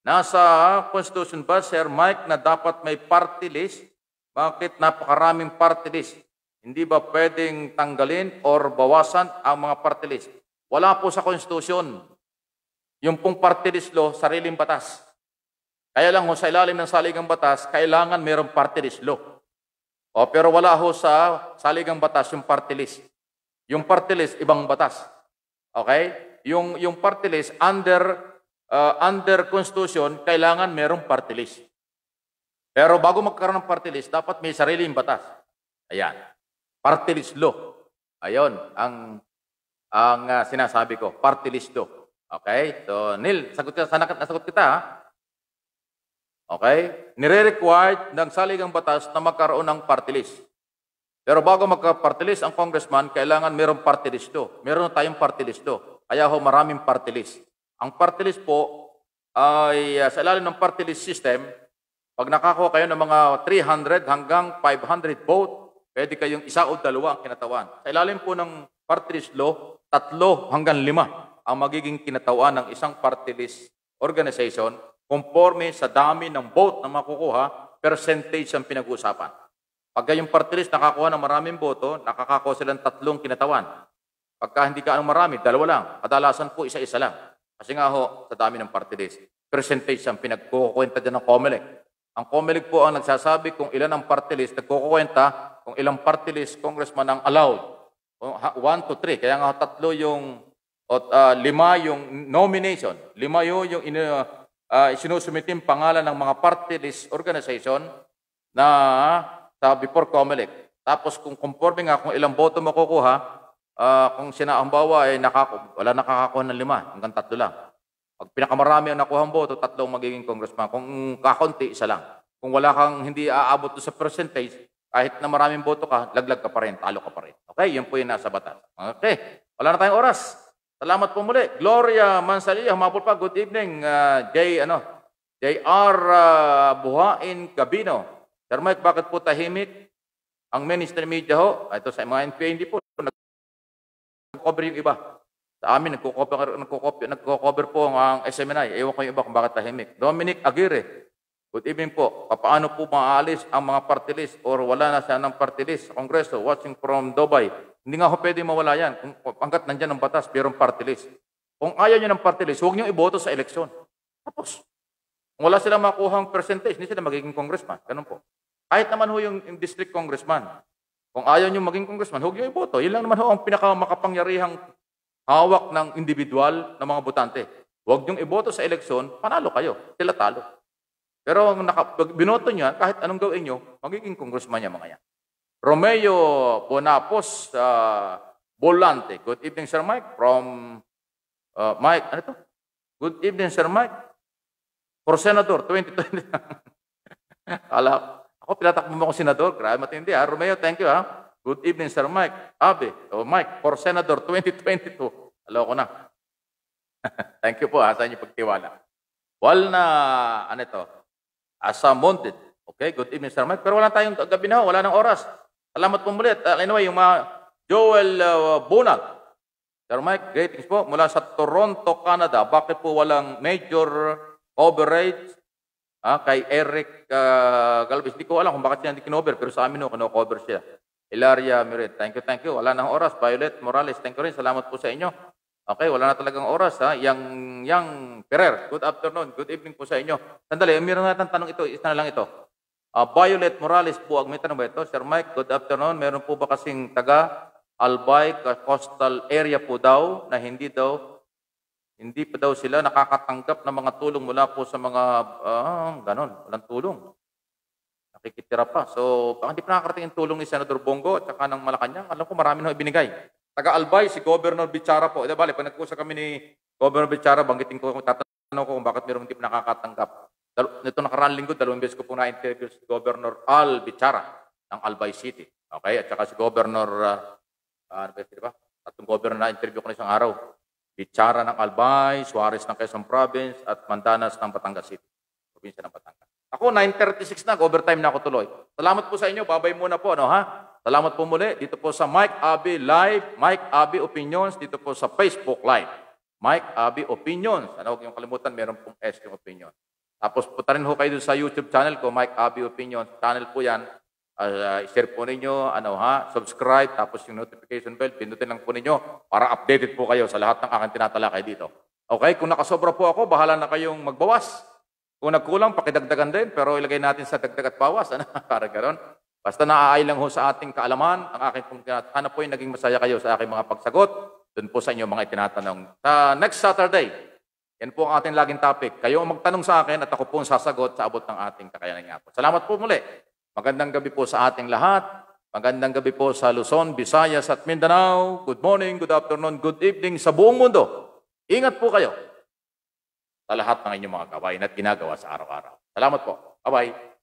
nasa ah, Constitution ba, Sir Mike, na dapat may party list? Bakit napakaraming party list? Hindi ba pwedeng tanggalin or bawasan ang mga party list? Wala po sa Constitution. Yung pong party list law, sariling batas. Kaya lang ho, sa ilalim ng saligang batas, kailangan mayroong party list law. O, pero wala ho sa saligang batas yung party list. Yung party list, ibang batas. Okay? Yung, yung party list, under, uh, under constitution, kailangan merong party list. Pero bago magkaroon ng party list, dapat may sariling batas. Ayan. Party list law. Ayun, ang ang uh, sinasabi ko, party list law. Okay? So, Neil, sagot kita, sana, nasagot kita ha? Okay? Nire-required ng saligang batas na magkaroon ng party list. Pero bago magka-party list ang congressman, kailangan mayroong party list do. Meron tayong party list do. Kaya ho maraming party list. Ang party list po ay uh, sa ilalim ng party list system, pag nakakuha kayo ng mga 300 hanggang 500 vote, pwede kayong isa o dalawa ang kinatawan. Sa ilalim po ng party list law, tatlo hanggang lima ang magiging kinatawan ng isang party list organization Conforme sa dami ng vote na makukuha, percentage ang pinag-uusapan. Pagka yung party list nakakuha ng maraming boto, nakakakuha silang tatlong kinatawan. Pagka hindi ka ang marami, dalawa lang. Kadalasan po, isa-isa lang. Kasi nga ho, sa dami ng party list. Percentage ang pinagkukuwenta dyan ng COMELEC. Ang COMELEC po ang nagsasabi kung ilan ang party list, nagkukwenta kung ilang party list congressman ang allowed. 1 to 3. Kaya nga tatlo yung, o, uh, lima yung nomination. Lima yun yung in, uh, uh, isinusumitim pangalan ng mga party list organization na sa before COMELEC. Tapos kung conforme nga kung ilang boto makukuha, uh, kung sinaambawa ay nakako, wala nakakakuha ng lima, hanggang tatlo lang. Pag pinakamarami ang nakuha ang boto, tatlo ang magiging congressman. Kung kakunti, isa lang. Kung wala kang hindi aabot sa percentage, kahit na maraming boto ka, laglag ka pa rin, talo ka pa rin. Okay, yun po yung nasa batas. Okay, wala na tayong oras. Salamat po muli. Gloria Mansalilla, humapol pa. Good evening, uh, Jay, Ano, J.R. Uh, Buhain Cabino. Sir Mike, bakit po tahimik? Ang ministry media ho, ah, ito sa mga NPA, hindi po nag-cover yung iba. Sa amin, nagko-cover, nagko-cover, nagko-cover po ang SMNI. Ewan ko yung iba kung bakit tahimik. Dominic Aguirre, good evening po. Paano po maaalis ang mga party list or wala na siya ng party list? Kongreso, watching from Dubai. Hindi nga ako pwede mawala yan. Kung, hanggat nandyan ang batas, pero party list. Kung ayaw nyo ng party list, huwag nyo iboto sa eleksyon. Tapos. Kung wala silang makuha ang percentage, hindi sila magiging congressman. Ganun po. Kahit naman ho yung, yung district congressman. Kung ayaw nyo maging congressman, huwag nyo iboto. Yun lang naman ho ang pinakamakapangyarihang hawak ng individual ng mga botante. Huwag nyo iboto sa eleksyon, panalo kayo. Sila talo. Pero naka, binoto niya, kahit anong gawin nyo, magiging congressman niya mga yan. Romeo Bonapos uh, ah, Bolante. Good evening, Sir Mike. From uh, Mike, ano to? Good evening, Sir Mike. For Senator, 2020. Ala, ako pinatakbo mo akong Senator. Grabe matindi ha. Ah. Romeo, thank you ha. Good evening, Sir Mike. Abe, oh, Mike, for Senator 2022. Alam ko na. thank you po ha sa inyong pagtiwala. Wal na, ano ito, as a Okay, good evening, Sir Mike. Pero wala tayong gabi na, wala nang oras. Salamat po muli. At uh, anyway, yung mga Joel uh, Bunag. Sir Mike, greetings po mula sa Toronto, Canada. Bakit po walang major coverage ah, kay Eric uh, Galvez? Hindi ko alam kung bakit siya hindi kinover, pero sa amin no, kino-cover siya. Hilaria Merit. thank you, thank you. Wala nang oras. Violet Morales, thank you rin. Salamat po sa inyo. Okay, wala na talagang oras. Ha? Yang, Yang Ferrer, good afternoon. Good evening po sa inyo. Sandali, mayroon natin tanong ito. Isa na lang ito. Uh, Violet Morales po, ang may tanong ba ito? Sir Mike, good afternoon. Meron po ba kasing taga Albay coastal area po daw na hindi daw hindi pa daw sila nakakatanggap ng mga tulong mula po sa mga uh, ganon, walang tulong. Nakikitira pa. So, baka hindi pa nakakarating yung tulong ni Senator Bongo at saka ng Malacanang. Alam ko marami na ibinigay. Taga Albay, si Governor Bichara po. E, bale, pag nagkusa kami ni Governor Bichara, banggitin ko, tatanong ko kung bakit mayroong hindi pa nakakatanggap. Nito nakaraang linggo, dalawang beses ko po na-interview si Governor Al Bichara ng Albay City. Okay? At saka si Governor, uh, ano ba, diba? Tatlong governor na-interview ko na isang araw. Bichara ng Albay, Suarez ng Quezon Province, at Mandanas ng Batangas City. Probinsya ng Batangas. Ako, 9.36 na, overtime na ako tuloy. Salamat po sa inyo, babay muna po, ano ha? Salamat po muli dito po sa Mike Abbey Live, Mike Abbey Opinions, dito po sa Facebook Live. Mike Abbey Opinions. Ano, huwag niyong kalimutan, meron pong S yung opinion. Tapos punta rin ho kayo dun sa YouTube channel ko, Mike Abi Opinion channel po yan. Uh, ah, ah, share po ninyo, ano ha, subscribe, tapos yung notification bell, pindutin lang po ninyo para updated po kayo sa lahat ng aking tinatalakay dito. Okay, kung nakasobra po ako, bahala na kayong magbawas. Kung nagkulang, pakidagdagan din, pero ilagay natin sa dagdag at bawas. Ano? para ganon. Basta naaay lang ho sa ating kaalaman, ang aking pong Sana ano po yung naging masaya kayo sa aking mga pagsagot, dun po sa inyong mga itinatanong. Sa ah, next Saturday, yan po ang ating laging topic. Kayo ang magtanong sa akin at ako po ang sasagot sa abot ng ating kakayanan niya po. Salamat po muli. Magandang gabi po sa ating lahat. Magandang gabi po sa Luzon, Visayas at Mindanao. Good morning, good afternoon, good evening sa buong mundo. Ingat po kayo sa lahat ng inyong mga gawain at ginagawa sa araw-araw. Salamat po. Bye-bye.